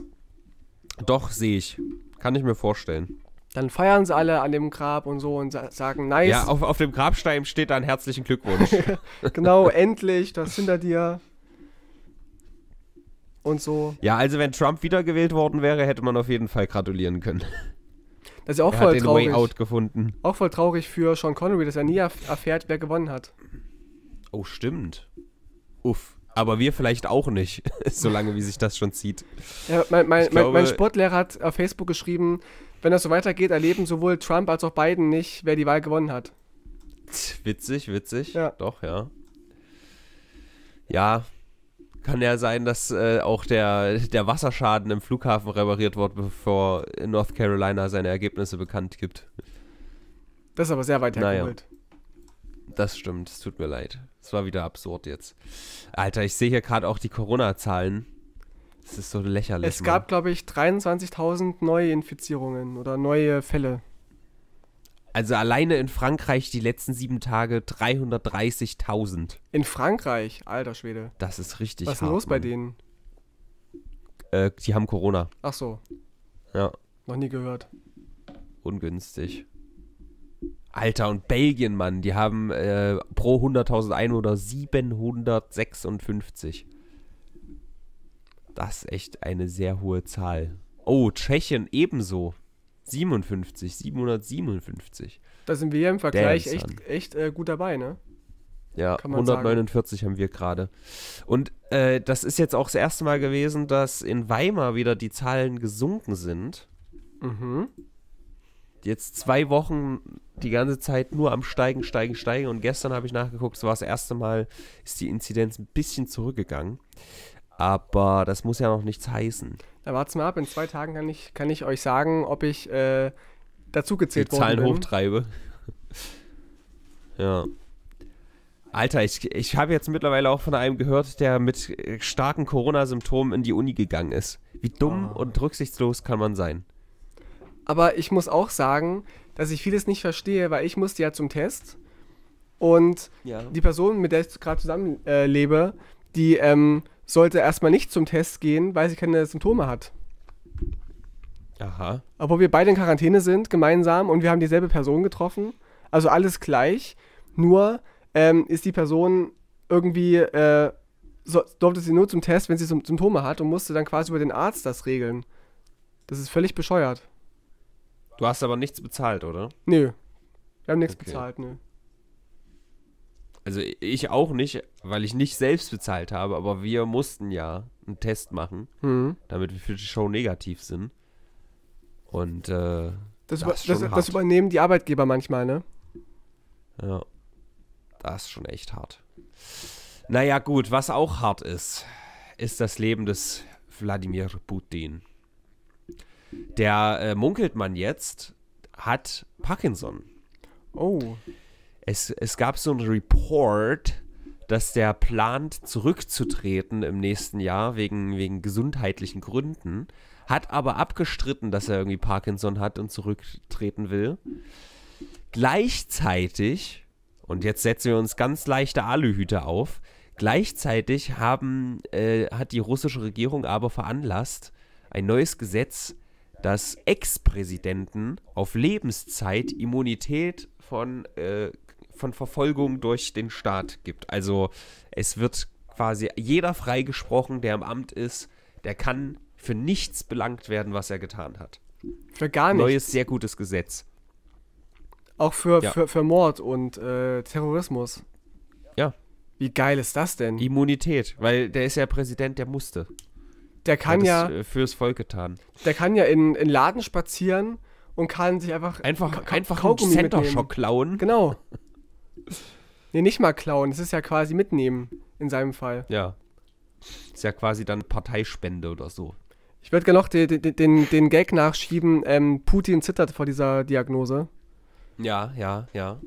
Doch, sehe ich. Kann ich mir vorstellen. Dann feiern sie alle an dem Grab und so und sagen, nice. Ja, auf, auf dem Grabstein steht dann herzlichen Glückwunsch. genau, endlich, das hinter dir. Und so. Ja, also wenn Trump wiedergewählt worden wäre, hätte man auf jeden Fall gratulieren können. Das ist ja auch er voll hat traurig. den Way out gefunden. Auch voll traurig für Sean Connery, dass er nie erfährt, wer gewonnen hat. Oh, stimmt. Uff. Aber wir vielleicht auch nicht, solange wie sich das schon zieht. Ja, mein, mein, glaube, mein, Sportlehrer hat auf Facebook geschrieben, wenn das so weitergeht, erleben sowohl Trump als auch Biden nicht, wer die Wahl gewonnen hat. Witzig, witzig. Ja. Doch, ja. Ja, kann ja sein, dass äh, auch der, der Wasserschaden im Flughafen repariert wurde, bevor North Carolina seine Ergebnisse bekannt gibt. Das ist aber sehr weit hergeholt. Naja. Das stimmt, es tut mir leid. Es war wieder absurd jetzt. Alter, ich sehe hier gerade auch die Corona-Zahlen. Es ist so lächerlich. Es gab, glaube ich, 23.000 neue Infizierungen oder neue Fälle. Also alleine in Frankreich die letzten sieben Tage 330.000. In Frankreich? Alter Schwede. Das ist richtig Was ist denn los bei denen? Äh, die haben Corona. Ach so. Ja. Noch nie gehört. Ungünstig. Alter, und Belgien, Mann, die haben äh, pro 100.000 Einwohner 756. Das ist echt eine sehr hohe Zahl. Oh, Tschechien ebenso. 57, 757. Da sind wir im Vergleich Dance echt, echt äh, gut dabei, ne? Ja, 149 sagen. haben wir gerade. Und äh, das ist jetzt auch das erste Mal gewesen, dass in Weimar wieder die Zahlen gesunken sind. Mhm. Jetzt zwei Wochen die ganze Zeit nur am Steigen, Steigen, Steigen. Und gestern habe ich nachgeguckt, es war das erste Mal, ist die Inzidenz ein bisschen zurückgegangen. Aber das muss ja noch nichts heißen. Da wart's mal ab. In zwei Tagen kann ich, kann ich euch sagen, ob ich äh, dazugezählt worden Zahlen bin. Zahlen hochtreibe. ja. Alter, ich, ich habe jetzt mittlerweile auch von einem gehört, der mit äh, starken Corona-Symptomen in die Uni gegangen ist. Wie dumm oh. und rücksichtslos kann man sein? Aber ich muss auch sagen, dass ich vieles nicht verstehe, weil ich musste ja zum Test. Und ja. die Person, mit der ich gerade zusammenlebe, äh, die ähm, sollte erstmal nicht zum Test gehen, weil sie keine Symptome hat. Aha. Obwohl wir beide in Quarantäne sind, gemeinsam, und wir haben dieselbe Person getroffen. Also alles gleich. Nur ähm, ist die Person irgendwie, äh, so, durfte sie nur zum Test, wenn sie Symptome hat und musste dann quasi über den Arzt das regeln. Das ist völlig bescheuert. Du hast aber nichts bezahlt, oder? Nö. Wir haben nichts okay. bezahlt, nö. Also ich auch nicht, weil ich nicht selbst bezahlt habe, aber wir mussten ja einen Test machen, mhm. damit wir für die Show negativ sind. Und äh, das, das, über, das, das, übernehmen die Arbeitgeber manchmal, ne? Ja. Das ist schon echt hart. Naja, gut, was auch hart ist, ist das Leben des Wladimir Putin. Der äh, munkelt man jetzt, hat Parkinson. Oh es, es gab so einen Report, dass der plant, zurückzutreten im nächsten Jahr wegen, wegen gesundheitlichen Gründen, hat aber abgestritten, dass er irgendwie Parkinson hat und zurücktreten will. Gleichzeitig, und jetzt setzen wir uns ganz leichte Aluhüte auf, gleichzeitig haben, äh, hat die russische Regierung aber veranlasst, ein neues Gesetz, dass Ex-Präsidenten auf Lebenszeit Immunität von äh, von Verfolgung durch den Staat gibt. Also es wird quasi jeder freigesprochen, der im Amt ist, der kann für nichts belangt werden, was er getan hat. Für gar nichts. Neues, sehr gutes Gesetz. Auch für, ja. für, für Mord und äh, Terrorismus. Ja. Wie geil ist das denn? Immunität, weil der ist ja Präsident, der musste. Der kann ja. Das, äh, fürs Volk getan. Der kann ja in, in Laden spazieren und kann sich einfach. Einfach, einfach einen Center-Shock klauen. Genau. Nee, nicht mal klauen. Es ist ja quasi mitnehmen in seinem Fall. Ja. Ist ja quasi dann Parteispende oder so. Ich würde gerne noch den, den, den Gag nachschieben. Ähm, Putin zittert vor dieser Diagnose. Ja, ja, ja.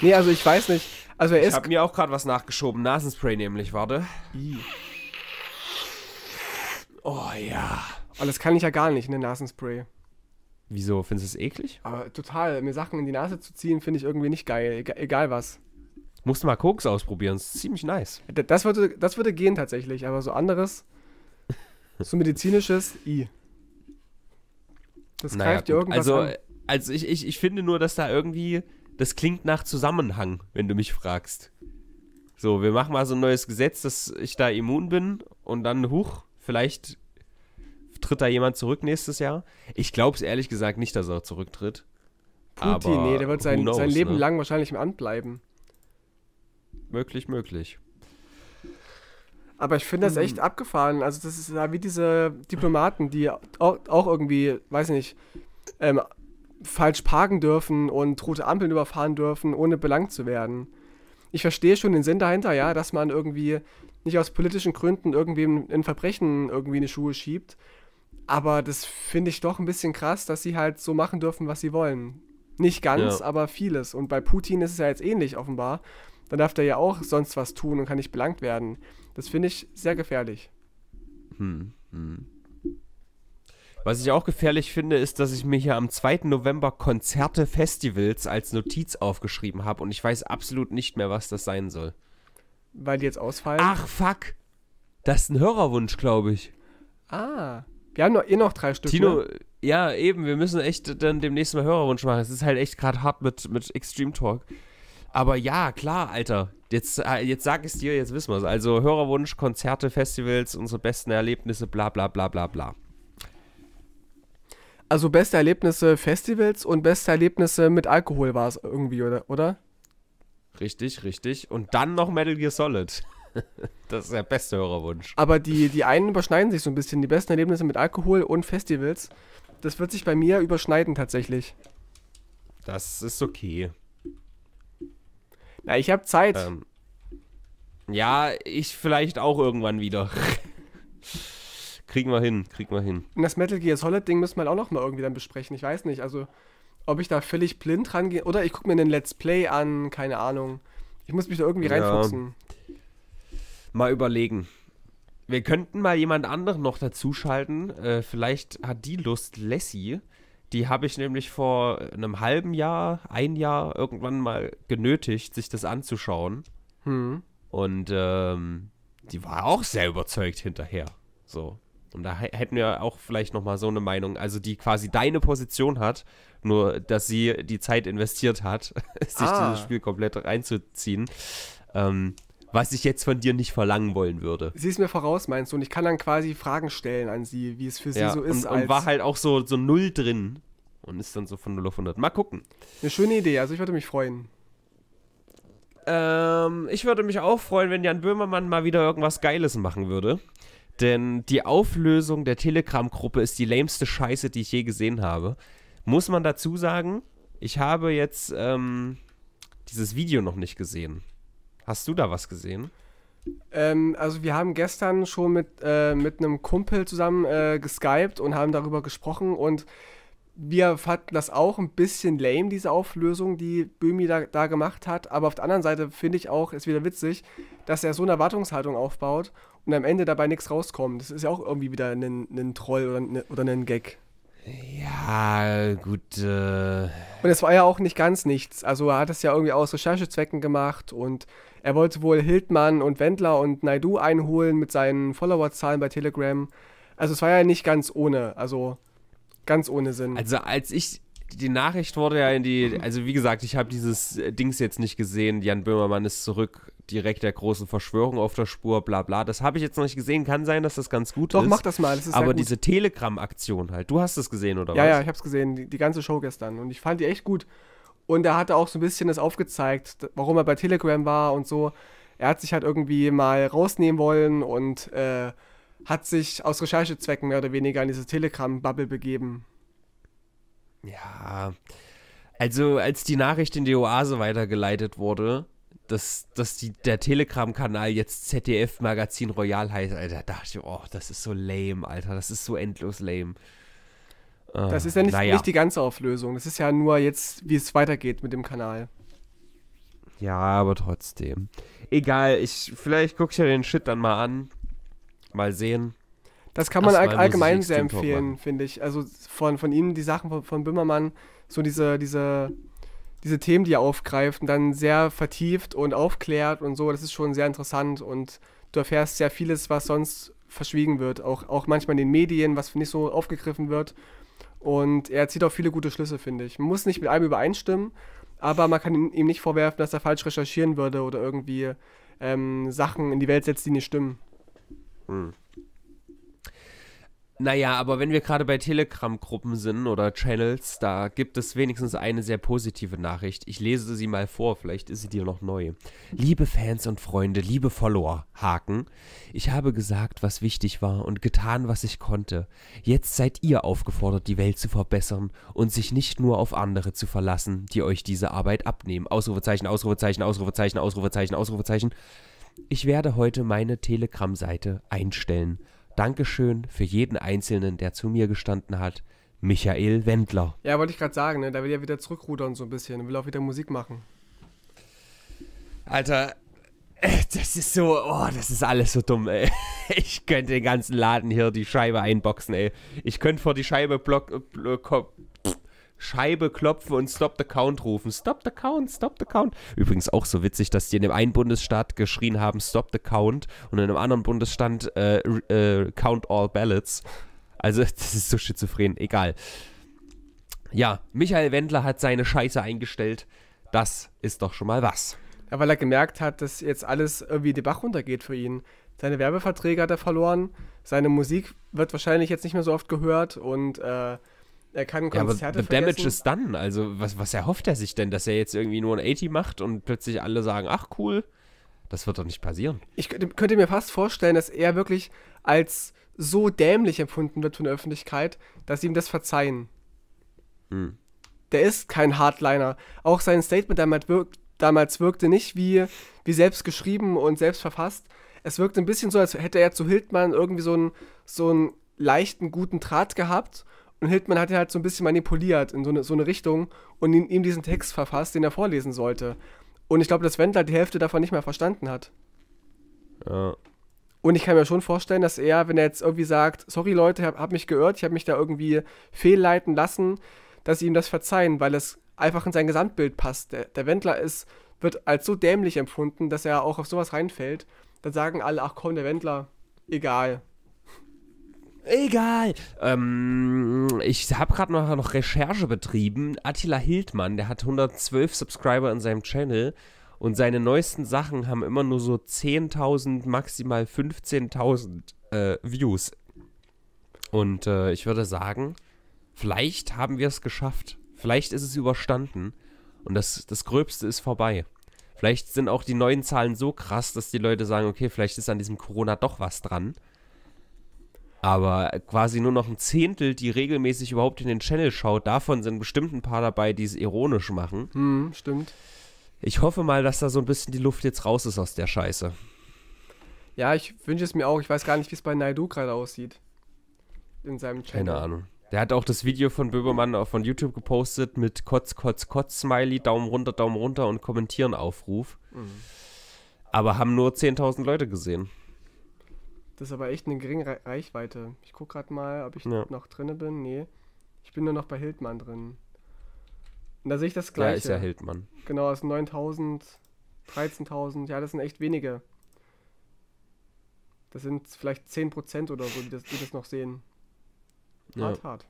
Nee, also ich weiß nicht. Also er ich ist. Ich habe mir auch gerade was nachgeschoben. Nasenspray nämlich, warte. I. Oh ja. Aber das kann ich ja gar nicht, ne? Nasenspray. Wieso? Findest du es eklig? Aber ah, total. Mir Sachen in die Nase zu ziehen, finde ich irgendwie nicht geil. Egal, egal was. Musst du mal Koks ausprobieren. Das ist ziemlich nice. Das würde, das würde gehen tatsächlich, aber so anderes, so medizinisches, i. Das naja, greift dir irgendwas also, an. Also ich, ich, ich finde nur, dass da irgendwie, das klingt nach Zusammenhang, wenn du mich fragst. So, wir machen mal so ein neues Gesetz, dass ich da immun bin und dann, huch, vielleicht Tritt da jemand zurück nächstes Jahr? Ich glaube es ehrlich gesagt nicht, dass er zurücktritt. Putin, Aber nee, der wird sein, knows, sein Leben ne? lang wahrscheinlich im Amt bleiben. Möglich, möglich. Aber ich finde das hm. echt mhm. abgefahren. Also, das ist ja wie diese Diplomaten, die auch, irgendwie, weiß nicht, ähm, falsch parken dürfen und rote Ampeln überfahren dürfen, ohne belangt zu werden. Ich verstehe schon den Sinn dahinter, ja, dass man irgendwie nicht aus politischen Gründen irgendwem in Verbrechen irgendwie in die Schuhe schiebt. Aber das finde ich doch ein bisschen krass, dass sie halt so machen dürfen, was sie wollen. Nicht ganz, ja. aber vieles. Und bei Putin ist es ja jetzt ähnlich offenbar. Dann darf der ja auch sonst was tun und kann nicht belangt werden. Das finde ich sehr gefährlich. Hm, hm. Was ich auch gefährlich finde, ist, dass ich mir hier am 2. November Konzerte, Festivals als Notiz aufgeschrieben habe und ich weiß absolut nicht mehr, was das sein soll. Weil die jetzt ausfallen? Ach, fuck! Das ist ein Hörerwunsch, glaube ich. Ah. Wir haben noch, eh noch drei Stück. Tino, ne? ja, eben, wir müssen echt dann demnächst mal Hörerwunsch machen. Es ist halt echt gerade hart mit, mit Extreme Talk. Aber ja, klar, Alter. Jetzt, äh, jetzt sag es dir, jetzt wissen wir es. Also Hörerwunsch, Konzerte, Festivals, unsere besten Erlebnisse, bla bla bla bla bla. Also beste Erlebnisse Festivals und beste Erlebnisse mit Alkohol war es irgendwie, oder? Richtig, richtig. Und dann noch Metal Gear Solid das ist der beste Hörerwunsch. Aber die, die einen überschneiden sich so ein bisschen. Die besten Erlebnisse mit Alkohol und Festivals. Das wird sich bei mir überschneiden tatsächlich. Das ist okay. Na, ich habe Zeit. Ähm, ja, ich vielleicht auch irgendwann wieder. kriegen wir hin, kriegen wir hin. Und das Metal Gear Solid Ding müssen wir halt auch noch mal irgendwie dann besprechen. Ich weiß nicht, also ob ich da völlig blind rangehe oder ich gucke mir einen Let's Play an, keine Ahnung. Ich muss mich da irgendwie ja. reinfuchsen mal überlegen. Wir könnten mal jemand anderen noch dazuschalten. Äh, vielleicht hat die Lust, Lassie. Die habe ich nämlich vor einem halben Jahr, ein Jahr irgendwann mal genötigt, sich das anzuschauen. Hm. Und ähm, die war auch sehr überzeugt hinterher. So. Und da hätten wir auch vielleicht nochmal so eine Meinung, also die quasi deine Position hat, nur dass sie die Zeit investiert hat, sich ah. dieses Spiel komplett reinzuziehen. Ähm, was ich jetzt von dir nicht verlangen wollen würde. Sie ist mir voraus, meinst du? Und ich kann dann quasi Fragen stellen an sie, wie es für ja, sie so ist. Und, und war halt auch so, so null drin und ist dann so von 0 auf 100. Mal gucken. Eine schöne Idee, also ich würde mich freuen. Ähm, ich würde mich auch freuen, wenn Jan Böhmermann mal wieder irgendwas Geiles machen würde. Denn die Auflösung der Telegram-Gruppe ist die lämste Scheiße, die ich je gesehen habe. Muss man dazu sagen, ich habe jetzt ähm, dieses Video noch nicht gesehen. Hast du da was gesehen? Ähm, also wir haben gestern schon mit, äh, mit einem Kumpel zusammen äh, geskypt und haben darüber gesprochen und wir fanden das auch ein bisschen lame, diese Auflösung, die Böhmi da, da gemacht hat. Aber auf der anderen Seite finde ich auch, ist wieder witzig, dass er so eine Erwartungshaltung aufbaut und am Ende dabei nichts rauskommt. Das ist ja auch irgendwie wieder ein, Troll oder, ein, oder ein Gag. Ja, gut. Äh und es war ja auch nicht ganz nichts. Also er hat es ja irgendwie aus Recherchezwecken gemacht und er wollte wohl Hildmann und Wendler und Naidu einholen mit seinen Followerzahlen bei Telegram. Also es war ja nicht ganz ohne, also ganz ohne Sinn. Also als ich die Nachricht wurde ja in die, also wie gesagt, ich habe dieses Dings jetzt nicht gesehen, Jan Böhmermann ist zurück, direkt der großen Verschwörung auf der Spur, bla bla. Das habe ich jetzt noch nicht gesehen, kann sein, dass das ganz gut Doch, ist. Doch, mach das mal, das Aber diese Telegram-Aktion halt, du hast es gesehen, oder ja, was? Ja, ja, ich habe es gesehen, die, die ganze Show gestern und ich fand die echt gut. Und er hatte auch so ein bisschen das aufgezeigt, warum er bei Telegram war und so. Er hat sich halt irgendwie mal rausnehmen wollen und äh, hat sich aus Recherchezwecken mehr oder weniger in diese Telegram-Bubble begeben. Ja. Also, als die Nachricht in die Oase weitergeleitet wurde, dass, dass die, der Telegram-Kanal jetzt ZDF Magazin Royal heißt, Alter, da dachte ich, oh, das ist so lame, Alter, das ist so endlos lame. Äh, das ist ja nicht, naja. nicht die ganze Auflösung. Das ist ja nur jetzt, wie es weitergeht mit dem Kanal. Ja, aber trotzdem. Egal, ich, vielleicht gucke ich ja den Shit dann mal an. Mal sehen. Das kann man all, allgemein sehr empfehlen, finde ich. Also von, von ihm die Sachen von, von Böhmermann, so diese, diese, diese Themen, die er aufgreift und dann sehr vertieft und aufklärt und so, das ist schon sehr interessant und du erfährst sehr vieles, was sonst verschwiegen wird. Auch, auch manchmal in den Medien, was nicht so aufgegriffen wird. Und er zieht auch viele gute Schlüsse, finde ich. Man muss nicht mit allem übereinstimmen, aber man kann ihm nicht vorwerfen, dass er falsch recherchieren würde oder irgendwie ähm, Sachen in die Welt setzt, die nicht stimmen. Mhm. Naja, aber wenn wir gerade bei Telegram-Gruppen sind oder Channels, da gibt es wenigstens eine sehr positive Nachricht. Ich lese sie mal vor, vielleicht ist sie dir noch neu. Liebe Fans und Freunde, liebe Follower, Haken, ich habe gesagt, was wichtig war und getan, was ich konnte. Jetzt seid ihr aufgefordert, die Welt zu verbessern und sich nicht nur auf andere zu verlassen, die euch diese Arbeit abnehmen. Ausrufezeichen, Ausrufezeichen, Ausrufezeichen, Ausrufezeichen, Ausrufezeichen. Ich werde heute meine Telegram-Seite einstellen Dankeschön für jeden Einzelnen, der zu mir gestanden hat. Michael Wendler. Ja, wollte ich gerade sagen, ne? da will er wieder zurückrudern so ein bisschen, will auch wieder Musik machen. Alter, das ist so, oh, das ist alles so dumm, ey. Ich könnte den ganzen Laden hier die Scheibe einboxen, ey. Ich könnte vor die Scheibe block, äh, block, Scheibe klopfen und Stop the Count rufen. Stop the Count, Stop the Count. Übrigens auch so witzig, dass die in dem einen Bundesstaat geschrien haben, Stop the Count und in einem anderen Bundesstaat äh, äh, Count all ballots. Also, das ist so schizophren. Egal. Ja, Michael Wendler hat seine Scheiße eingestellt. Das ist doch schon mal was. Ja, weil er gemerkt hat, dass jetzt alles irgendwie den Bach runtergeht für ihn. Seine Werbeverträge hat er verloren. Seine Musik wird wahrscheinlich jetzt nicht mehr so oft gehört und äh, er kann Konzerte ja, aber the damage vergessen. is done. Also, was, was erhofft er sich denn, dass er jetzt irgendwie nur ein 80 macht und plötzlich alle sagen, ach cool, das wird doch nicht passieren. Ich könnte, könnte mir fast vorstellen, dass er wirklich als so dämlich empfunden wird von der Öffentlichkeit, dass sie ihm das verzeihen. Hm. Der ist kein Hardliner. Auch sein Statement damals, wirk damals wirkte nicht wie, wie selbst geschrieben und selbst verfasst. Es wirkte ein bisschen so, als hätte er zu Hildmann irgendwie so einen, so einen leichten, guten Draht gehabt und Hildmann hat ihn halt so ein bisschen manipuliert in so eine, so eine Richtung und ihn, ihm diesen Text verfasst, den er vorlesen sollte. Und ich glaube, dass Wendler die Hälfte davon nicht mehr verstanden hat. Ja. Und ich kann mir schon vorstellen, dass er, wenn er jetzt irgendwie sagt, sorry Leute, ich hab, hab mich geirrt, ich habe mich da irgendwie fehlleiten lassen, dass sie ihm das verzeihen, weil es einfach in sein Gesamtbild passt. Der, der Wendler ist, wird als so dämlich empfunden, dass er auch auf sowas reinfällt. Dann sagen alle, ach komm, der Wendler, egal. Egal. Ähm, ich habe gerade noch, noch Recherche betrieben. Attila Hildmann, der hat 112 Subscriber in seinem Channel und seine neuesten Sachen haben immer nur so 10.000, maximal 15.000 äh, Views. Und äh, ich würde sagen, vielleicht haben wir es geschafft. Vielleicht ist es überstanden. Und das, das Gröbste ist vorbei. Vielleicht sind auch die neuen Zahlen so krass, dass die Leute sagen, okay, vielleicht ist an diesem Corona doch was dran. Aber quasi nur noch ein Zehntel, die regelmäßig überhaupt in den Channel schaut, davon sind bestimmt ein paar dabei, die es ironisch machen. Hm, stimmt. Ich hoffe mal, dass da so ein bisschen die Luft jetzt raus ist aus der Scheiße. Ja, ich wünsche es mir auch. Ich weiß gar nicht, wie es bei Naidu gerade aussieht. In seinem Channel. Keine Ahnung. Der hat auch das Video von Böbermann auf von YouTube gepostet mit Kotz, Kotz, Kotz, Smiley, Daumen runter, Daumen runter und Kommentieren Aufruf. Mhm. Aber haben nur 10.000 Leute gesehen. Das ist aber echt eine geringe Reichweite. Ich guck gerade mal, ob ich ja. noch drinne bin. Nee. Ich bin nur noch bei Hildmann drin. Und da sehe ich das gleiche. Ja, ist ja Hildmann. Genau, es 9000, 13.000. Ja, das sind echt wenige. Das sind vielleicht 10% oder so, die das, die das noch sehen. Hart, ja. hart.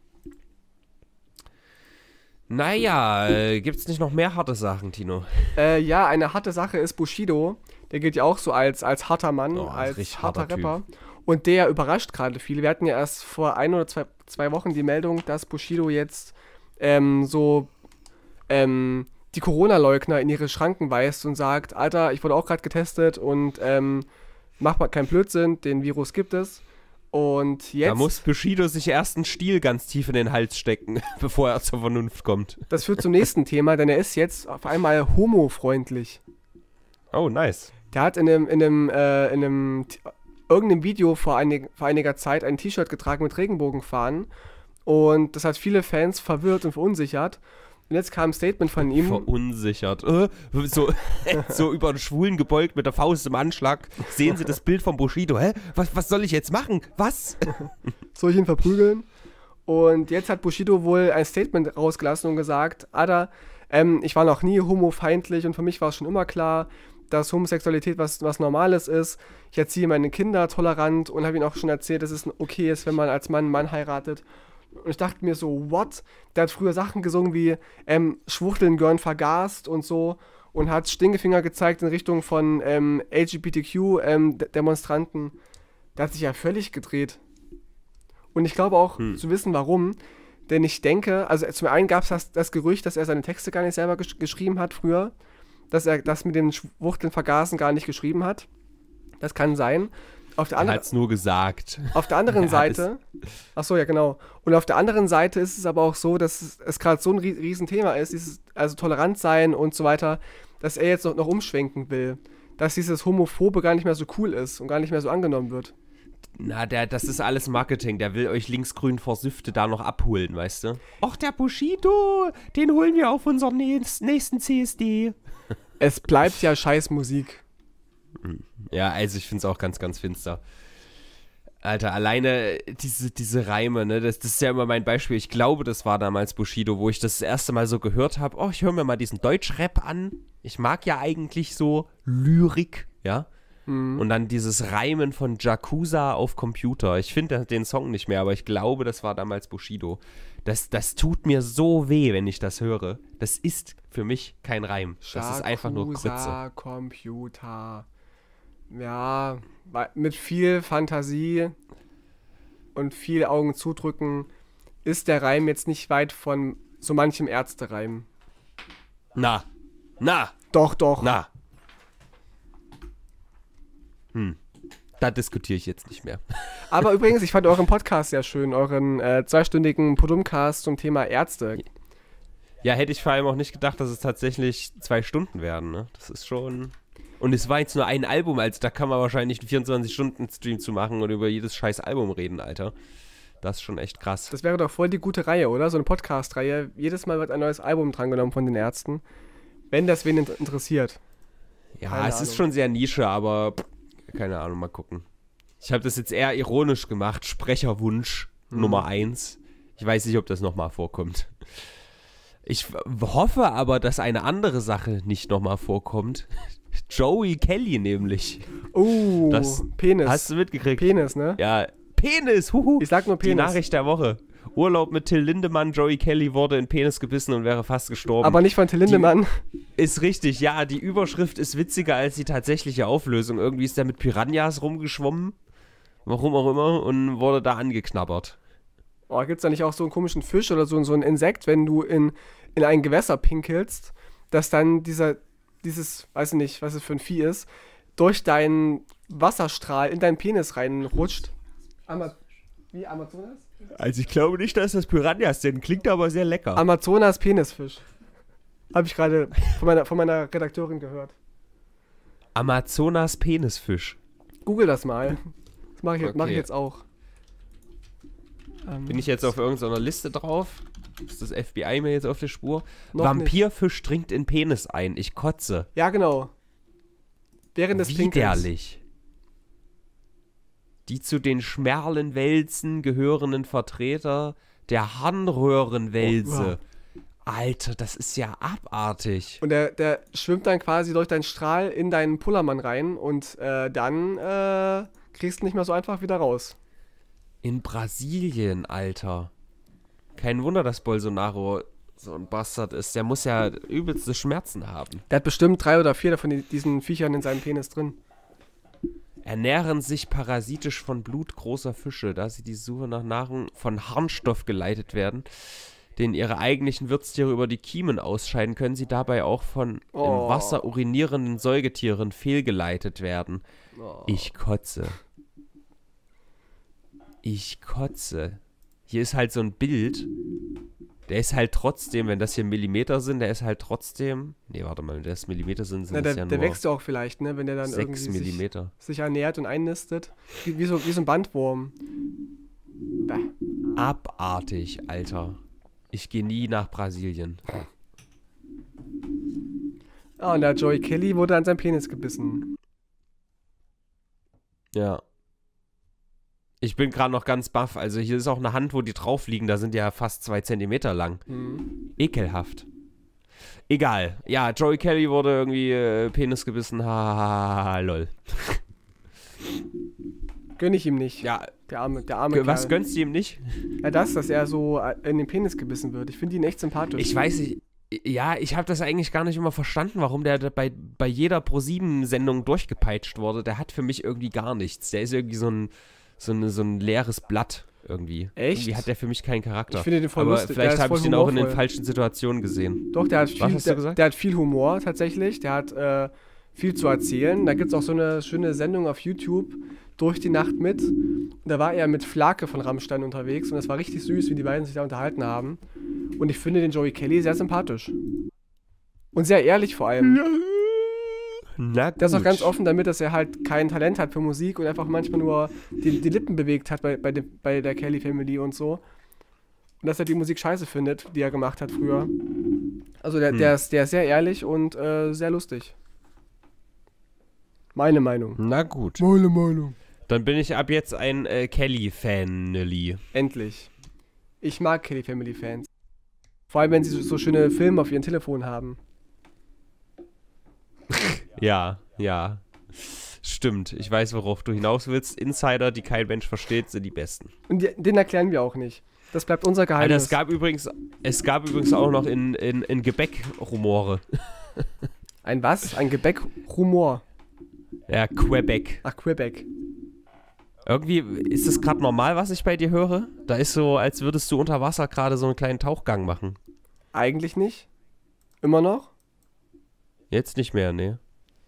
Naja, äh, es nicht noch mehr harte Sachen, Tino? Äh, ja, eine harte Sache ist Bushido. Der gilt ja auch so als, als harter Mann, oh, als harter, harter Rapper. Typ. Und der überrascht gerade viele. Wir hatten ja erst vor ein oder zwei, zwei Wochen die Meldung, dass Bushido jetzt ähm, so ähm, die Corona-Leugner in ihre Schranken weist und sagt, Alter, ich wurde auch gerade getestet und ähm, mach mal keinen Blödsinn, den Virus gibt es. Und jetzt. Da muss Bushido sich erst einen Stiel ganz tief in den Hals stecken, bevor er zur Vernunft kommt. Das führt zum nächsten Thema, denn er ist jetzt auf einmal homofreundlich. Oh, nice. Der hat in einem, in einem, äh, in einem irgendeinem Video vor, einig, vor einiger Zeit ein T-Shirt getragen mit Regenbogenfahnen. Und das hat viele Fans verwirrt und verunsichert. Und jetzt kam ein Statement von ihm. Verunsichert. Äh, so, so über den Schwulen gebeugt mit der Faust im Anschlag. Sehen Sie das Bild von Bushido. Hä? Was, was soll ich jetzt machen? Was? soll ich ihn verprügeln? Und jetzt hat Bushido wohl ein Statement rausgelassen und gesagt, Ada, ähm, ich war noch nie homofeindlich und für mich war es schon immer klar, dass Homosexualität was, was Normales ist. Ich erziehe meine Kinder tolerant und habe ihnen auch schon erzählt, dass es okay ist, wenn man als Mann einen Mann heiratet. Und ich dachte mir so, what? Der hat früher Sachen gesungen wie ähm, Schwuchteln gehören vergast und so und hat Stinkefinger gezeigt in Richtung von ähm, LGBTQ-Demonstranten. Ähm, der hat sich ja völlig gedreht. Und ich glaube auch hm. zu wissen, warum. Denn ich denke, also zum einen gab es das, das, Gerücht, dass er seine Texte gar nicht selber gesch geschrieben hat früher dass er das mit den Schwuchteln vergaßen gar nicht geschrieben hat. Das kann sein. Auf der er hat es nur gesagt. Auf der anderen Seite, ach so, ja genau. Und auf der anderen Seite ist es aber auch so, dass es, es gerade so ein Riesenthema ist, dieses, also tolerant sein und so weiter, dass er jetzt noch, noch umschwenken will. Dass dieses Homophobe gar nicht mehr so cool ist und gar nicht mehr so angenommen wird. Na, der, das ist alles Marketing. Der will euch linksgrün vor Süfte da noch abholen, weißt du? Och, der Bushido, den holen wir auf unseren nächsten CSD es bleibt ja scheiß Musik. Ja, also ich finde es auch ganz, ganz finster. Alter, alleine diese, diese Reime, ne, das, das, ist ja immer mein Beispiel. Ich glaube, das war damals Bushido, wo ich das, das erste Mal so gehört habe, oh, ich höre mir mal diesen Deutschrap an. Ich mag ja eigentlich so Lyrik, ja. Mhm. Und dann dieses Reimen von Jakuza auf Computer. Ich finde den Song nicht mehr, aber ich glaube, das war damals Bushido. Das, das tut mir so weh, wenn ich das höre. Das ist für mich kein Reim. Das ist einfach nur Grütze. Computer. Ja, mit viel Fantasie und viel Augen zudrücken ist der Reim jetzt nicht weit von so manchem Ärztereim. Na. Na. Doch, doch. Na. Hm da diskutiere ich jetzt nicht mehr. Aber übrigens, ich fand euren Podcast sehr schön, euren äh, zweistündigen Podumcast zum Thema Ärzte. Ja, hätte ich vor allem auch nicht gedacht, dass es tatsächlich zwei Stunden werden. Ne? Das ist schon. Und es war jetzt nur ein Album, also da kann man wahrscheinlich einen 24-Stunden-Stream zu machen und über jedes scheiß Album reden, Alter. Das ist schon echt krass. Das wäre doch voll die gute Reihe, oder? So eine Podcast-Reihe. Jedes Mal wird ein neues Album drangenommen von den Ärzten. Wenn das wen interessiert. Ja, Keine es Ahnung. ist schon sehr Nische, aber keine Ahnung, mal gucken. Ich habe das jetzt eher ironisch gemacht. Sprecherwunsch mhm. Nummer 1. Ich weiß nicht, ob das nochmal vorkommt. Ich hoffe aber, dass eine andere Sache nicht nochmal vorkommt. Joey Kelly nämlich. Oh, das Penis. Hast du mitgekriegt? Penis, ne? Ja, Penis, huhu. Ich sag nur Penis. Die Nachricht der Woche. Urlaub mit Till Lindemann. Joey Kelly wurde in Penis gebissen und wäre fast gestorben. Aber nicht von Till Lindemann. Die ist richtig, ja. Die Überschrift ist witziger als die tatsächliche Auflösung. Irgendwie ist der mit Piranhas rumgeschwommen. Warum auch immer. Und wurde da angeknabbert. Oh, gibt es da nicht auch so einen komischen Fisch oder so, so ein Insekt, wenn du in, in ein Gewässer pinkelst, dass dann dieser, dieses, weiß ich nicht, was es für ein Vieh ist, durch deinen Wasserstrahl in deinen Penis reinrutscht? Ama wie Amazonas? Also ich glaube nicht, dass das Piranhas sind. Klingt aber sehr lecker. Amazonas Penisfisch. Habe ich gerade von meiner, von meiner Redakteurin gehört. Amazonas Penisfisch. Google das mal. Das mache ich, okay. mach ich jetzt auch. Bin ich jetzt auf irgendeiner Liste drauf? Ist das FBI mir jetzt auf der Spur? Noch Vampirfisch nicht. dringt in Penis ein. Ich kotze. Ja, genau. Während des Widerlich. Pinkels die zu den Schmerlenwälzen gehörenden Vertreter der Harnröhrenwälze. Oh, wow. Alter, das ist ja abartig. Und der, der schwimmt dann quasi durch deinen Strahl in deinen Pullermann rein und äh, dann äh, kriegst du nicht mehr so einfach wieder raus. In Brasilien, Alter. Kein Wunder, dass Bolsonaro so ein Bastard ist. Der muss ja übelste Schmerzen haben. Der hat bestimmt drei oder vier von diesen Viechern in seinem Penis drin ernähren sich parasitisch von Blut großer Fische, da sie die Suche nach Nahrung von Harnstoff geleitet werden, den ihre eigentlichen Wirtstiere über die Kiemen ausscheiden, können sie dabei auch von oh. im Wasser urinierenden Säugetieren fehlgeleitet werden. Oh. Ich kotze. Ich kotze. Hier ist halt so ein Bild der ist halt trotzdem, wenn das hier Millimeter sind, der ist halt trotzdem. Nee, warte mal, wenn das Millimeter sind, sind Na, der, ja der wächst ja auch vielleicht, ne? Wenn der dann irgendwie Millimeter. Sich, sich ernährt und einnistet. Wie, wie, so, wie so ein Bandwurm. Bäh. Abartig, Alter. Ich gehe nie nach Brasilien. Ah, oh, und der Joey Kelly wurde an seinem Penis gebissen. Ja. Ich bin gerade noch ganz baff. Also hier ist auch eine Hand, wo die drauf liegen. Da sind ja fast zwei Zentimeter lang. Mhm. Ekelhaft. Egal. Ja, Joey Kelly wurde irgendwie äh, Penis gebissen. ha, lol. Gönn ich ihm nicht. Ja. Der arme, der arme Was Kerl. gönnst du ihm nicht? Ja, das, dass er so äh, in den Penis gebissen wird. Ich finde ihn echt sympathisch. Ich weiß nicht. Ja, ich habe das eigentlich gar nicht immer verstanden, warum der bei, bei jeder Pro7-Sendung durchgepeitscht wurde. Der hat für mich irgendwie gar nichts. Der ist irgendwie so ein so, eine, so ein leeres Blatt irgendwie. Echt? Irgendwie hat der für mich keinen Charakter. Ich finde den voll Aber lustig. Vielleicht habe ich den auch in den falschen Situationen gesehen. Doch, der hat viel, Was, der, der, hat viel Humor tatsächlich. Der hat äh, viel zu erzählen. Da gibt es auch so eine schöne Sendung auf YouTube, Durch die Nacht mit. da war er mit Flake von Rammstein unterwegs und das war richtig süß, wie die beiden sich da unterhalten haben. Und ich finde den Joey Kelly sehr sympathisch. Und sehr ehrlich vor allem. Ja. Na gut. Das auch ganz offen damit, dass er halt kein Talent hat für Musik und einfach manchmal nur die, die Lippen bewegt hat bei, bei, de, bei der Kelly Family und so. Und dass er die Musik scheiße findet, die er gemacht hat früher. Also der, hm. der, ist, der ist sehr ehrlich und äh, sehr lustig. Meine Meinung. Na gut. Meine Meinung. Dann bin ich ab jetzt ein äh, kelly Family. Endlich. Ich mag Kelly Family Fans. Vor allem, wenn sie so, so schöne Filme auf ihrem Telefon haben. ja, ja. Stimmt, ich weiß, worauf du hinaus willst. Insider, die kein Mensch versteht, sind die besten. Und den erklären wir auch nicht. Das bleibt unser Geheimnis. Alter, es gab übrigens, es gab übrigens auch noch in, in, in Gebäck Rumore. Ein was? Ein Gebäck Rumor. Ja, Quebec. Ach, Quebec. Irgendwie ist das gerade normal, was ich bei dir höre. Da ist so, als würdest du unter Wasser gerade so einen kleinen Tauchgang machen. Eigentlich nicht. Immer noch? Jetzt nicht mehr, ne.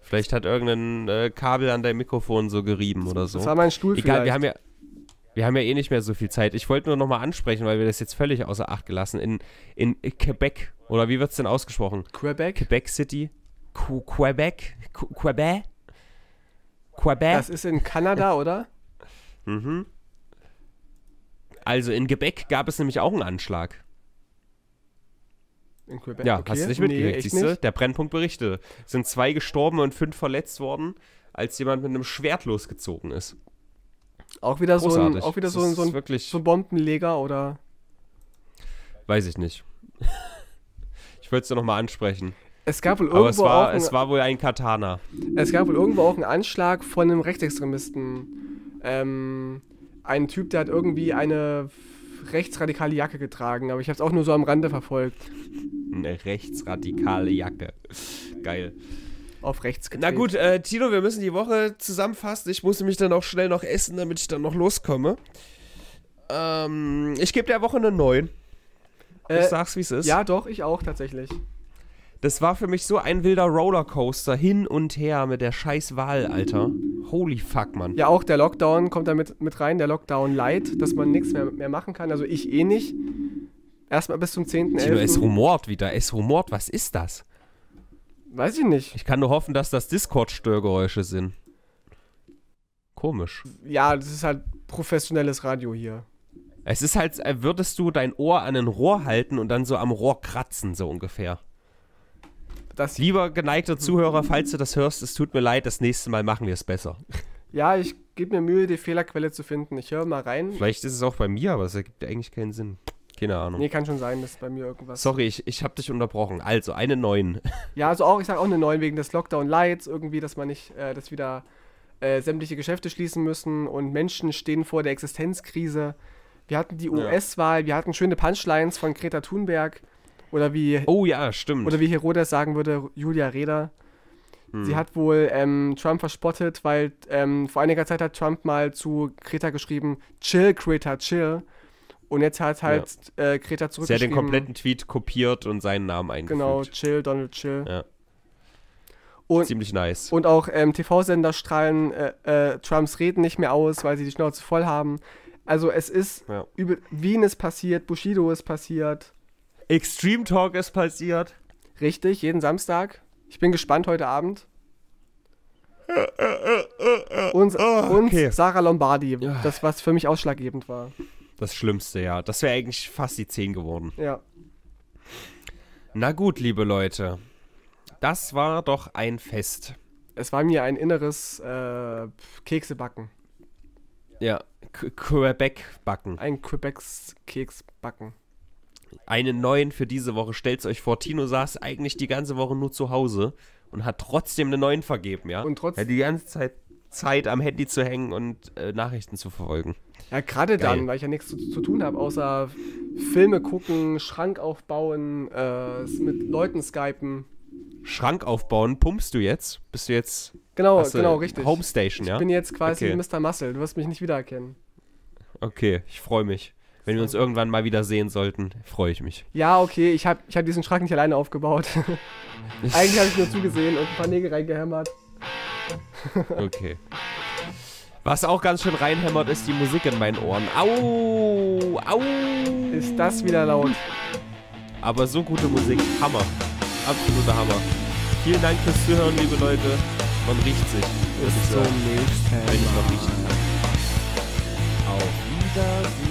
Vielleicht hat irgendein äh, Kabel an deinem Mikrofon so gerieben das, oder so. Das war mein Stuhl Egal, vielleicht. wir haben ja wir haben ja eh nicht mehr so viel Zeit. Ich wollte nur nochmal ansprechen, weil wir das jetzt völlig außer Acht gelassen. In, in Quebec, oder wie wird es denn ausgesprochen? Quebec? Quebec City? Qu Quebec? Qu Quebec? Quebec? Das ist in Kanada, äh, oder? Mhm. Also in Quebec gab es nämlich auch einen Anschlag in Quebec. Ja, okay. hast du nicht mitgekriegt, nee, siehst du? Der Brennpunkt berichtet. sind zwei gestorben und fünf verletzt worden, als jemand mit einem Schwert losgezogen ist. Auch wieder Großartig. so ein, auch wieder so ein, so, ein, so Bombenleger oder. Weiß ich nicht. ich wollte es ja nochmal ansprechen. Es gab wohl irgendwo Aber es war, auch ein, es war wohl ein Katana. Es gab wohl irgendwo auch einen Anschlag von einem Rechtsextremisten. Ähm, ein Typ, der hat irgendwie eine rechtsradikale Jacke getragen, aber ich habe es auch nur so am Rande verfolgt. Eine rechtsradikale Jacke. Geil. Auf rechts getreten. Na gut, äh, Tino, wir müssen die Woche zusammenfassen. Ich muss nämlich dann auch schnell noch essen, damit ich dann noch loskomme. Ähm, ich gebe der Woche eine 9. Äh, ich sag's, wie es ist. Ja, doch, ich auch tatsächlich. Das war für mich so ein wilder Rollercoaster hin und her mit der scheiß Wahl, Alter. Holy fuck, Mann. Ja, auch der Lockdown kommt da mit, mit rein, der Lockdown Light, dass man nichts mehr, mehr machen kann. Also ich eh nicht. Erstmal bis zum 10.11. Tino, es rumort wieder, es rumort. Was ist das? Weiß ich nicht. Ich kann nur hoffen, dass das Discord-Störgeräusche sind. Komisch. Ja, das ist halt professionelles Radio hier. Es ist halt, äh, würdest du dein Ohr an ein Rohr halten und dann so am Rohr kratzen, so ungefähr das Lieber geneigter Zuhörer, falls du das hörst, es tut mir leid, das nächste Mal machen wir es besser. Ja, ich gebe mir Mühe, die Fehlerquelle zu finden. Ich höre mal rein. Vielleicht ist es auch bei mir, aber es ergibt eigentlich keinen Sinn. Keine Ahnung. Nee, kann schon sein, dass bei mir irgendwas. Sorry, ich, ich habe dich unterbrochen. Also, eine 9. Ja, also auch, ich sage auch eine 9 wegen des Lockdown-Lights, irgendwie, dass man nicht, äh, dass wieder äh, sämtliche Geschäfte schließen müssen und Menschen stehen vor der Existenzkrise. Wir hatten die US-Wahl, wir hatten schöne Punchlines von Greta Thunberg. Oder wie. Oh ja, stimmt. Oder wie Herodes sagen würde, Julia Reda. Hm. Sie hat wohl ähm, Trump verspottet, weil ähm, vor einiger Zeit hat Trump mal zu Greta geschrieben: Chill, Greta, chill. Und jetzt hat halt ja. äh, Greta zurückgeschrieben. Sie hat den kompletten Tweet kopiert und seinen Namen eingefügt. Genau, chill, Donald, chill. Ja. Und, Ziemlich nice. Und auch ähm, TV-Sender strahlen äh, äh, Trumps Reden nicht mehr aus, weil sie die Schnauze voll haben. Also es ist, ja. übel, Wien ist passiert, Bushido ist passiert. Extreme Talk ist passiert. Richtig, jeden Samstag. Ich bin gespannt heute Abend. Und, und ah, okay. Sarah Lombardi, das, was für mich ausschlaggebend war. Das Schlimmste, ja. Das wäre eigentlich fast die 10 geworden. Ja. Na gut, liebe Leute. Das war doch ein Fest. Es war mir ein inneres äh, Keksebacken. Ja, Quebec-Backen. Ein quebecs keksbacken einen neuen für diese Woche. Stellt euch vor, Tino saß eigentlich die ganze Woche nur zu Hause und hat trotzdem einen neuen vergeben, ja? Und trotzdem. die ganze Zeit Zeit am Handy zu hängen und äh, Nachrichten zu verfolgen. Ja, gerade dann, weil ich ja nichts zu, zu tun habe, außer Filme gucken, Schrank aufbauen, äh, mit Leuten skypen. Schrank aufbauen, pumpst du jetzt? Bist du jetzt. Genau, genau, richtig. Homestation, ich ja? Ich bin jetzt quasi okay. Mr. Muscle, du wirst mich nicht wiedererkennen. Okay, ich freue mich. Wenn wir uns irgendwann mal wieder sehen sollten, freue ich mich. Ja, okay, ich habe ich hab diesen Schrank nicht alleine aufgebaut. Eigentlich habe ich nur zugesehen und ein paar Nägel reingehämmert. okay. Was auch ganz schön reinhämmert, ist die Musik in meinen Ohren. Au! Au! Ist das wieder laut. Aber so gute Musik, Hammer. Absoluter Hammer. Vielen Dank fürs Zuhören, liebe Leute. Man riecht sich. Bis zum nächsten Mal. Auf Wiedersehen.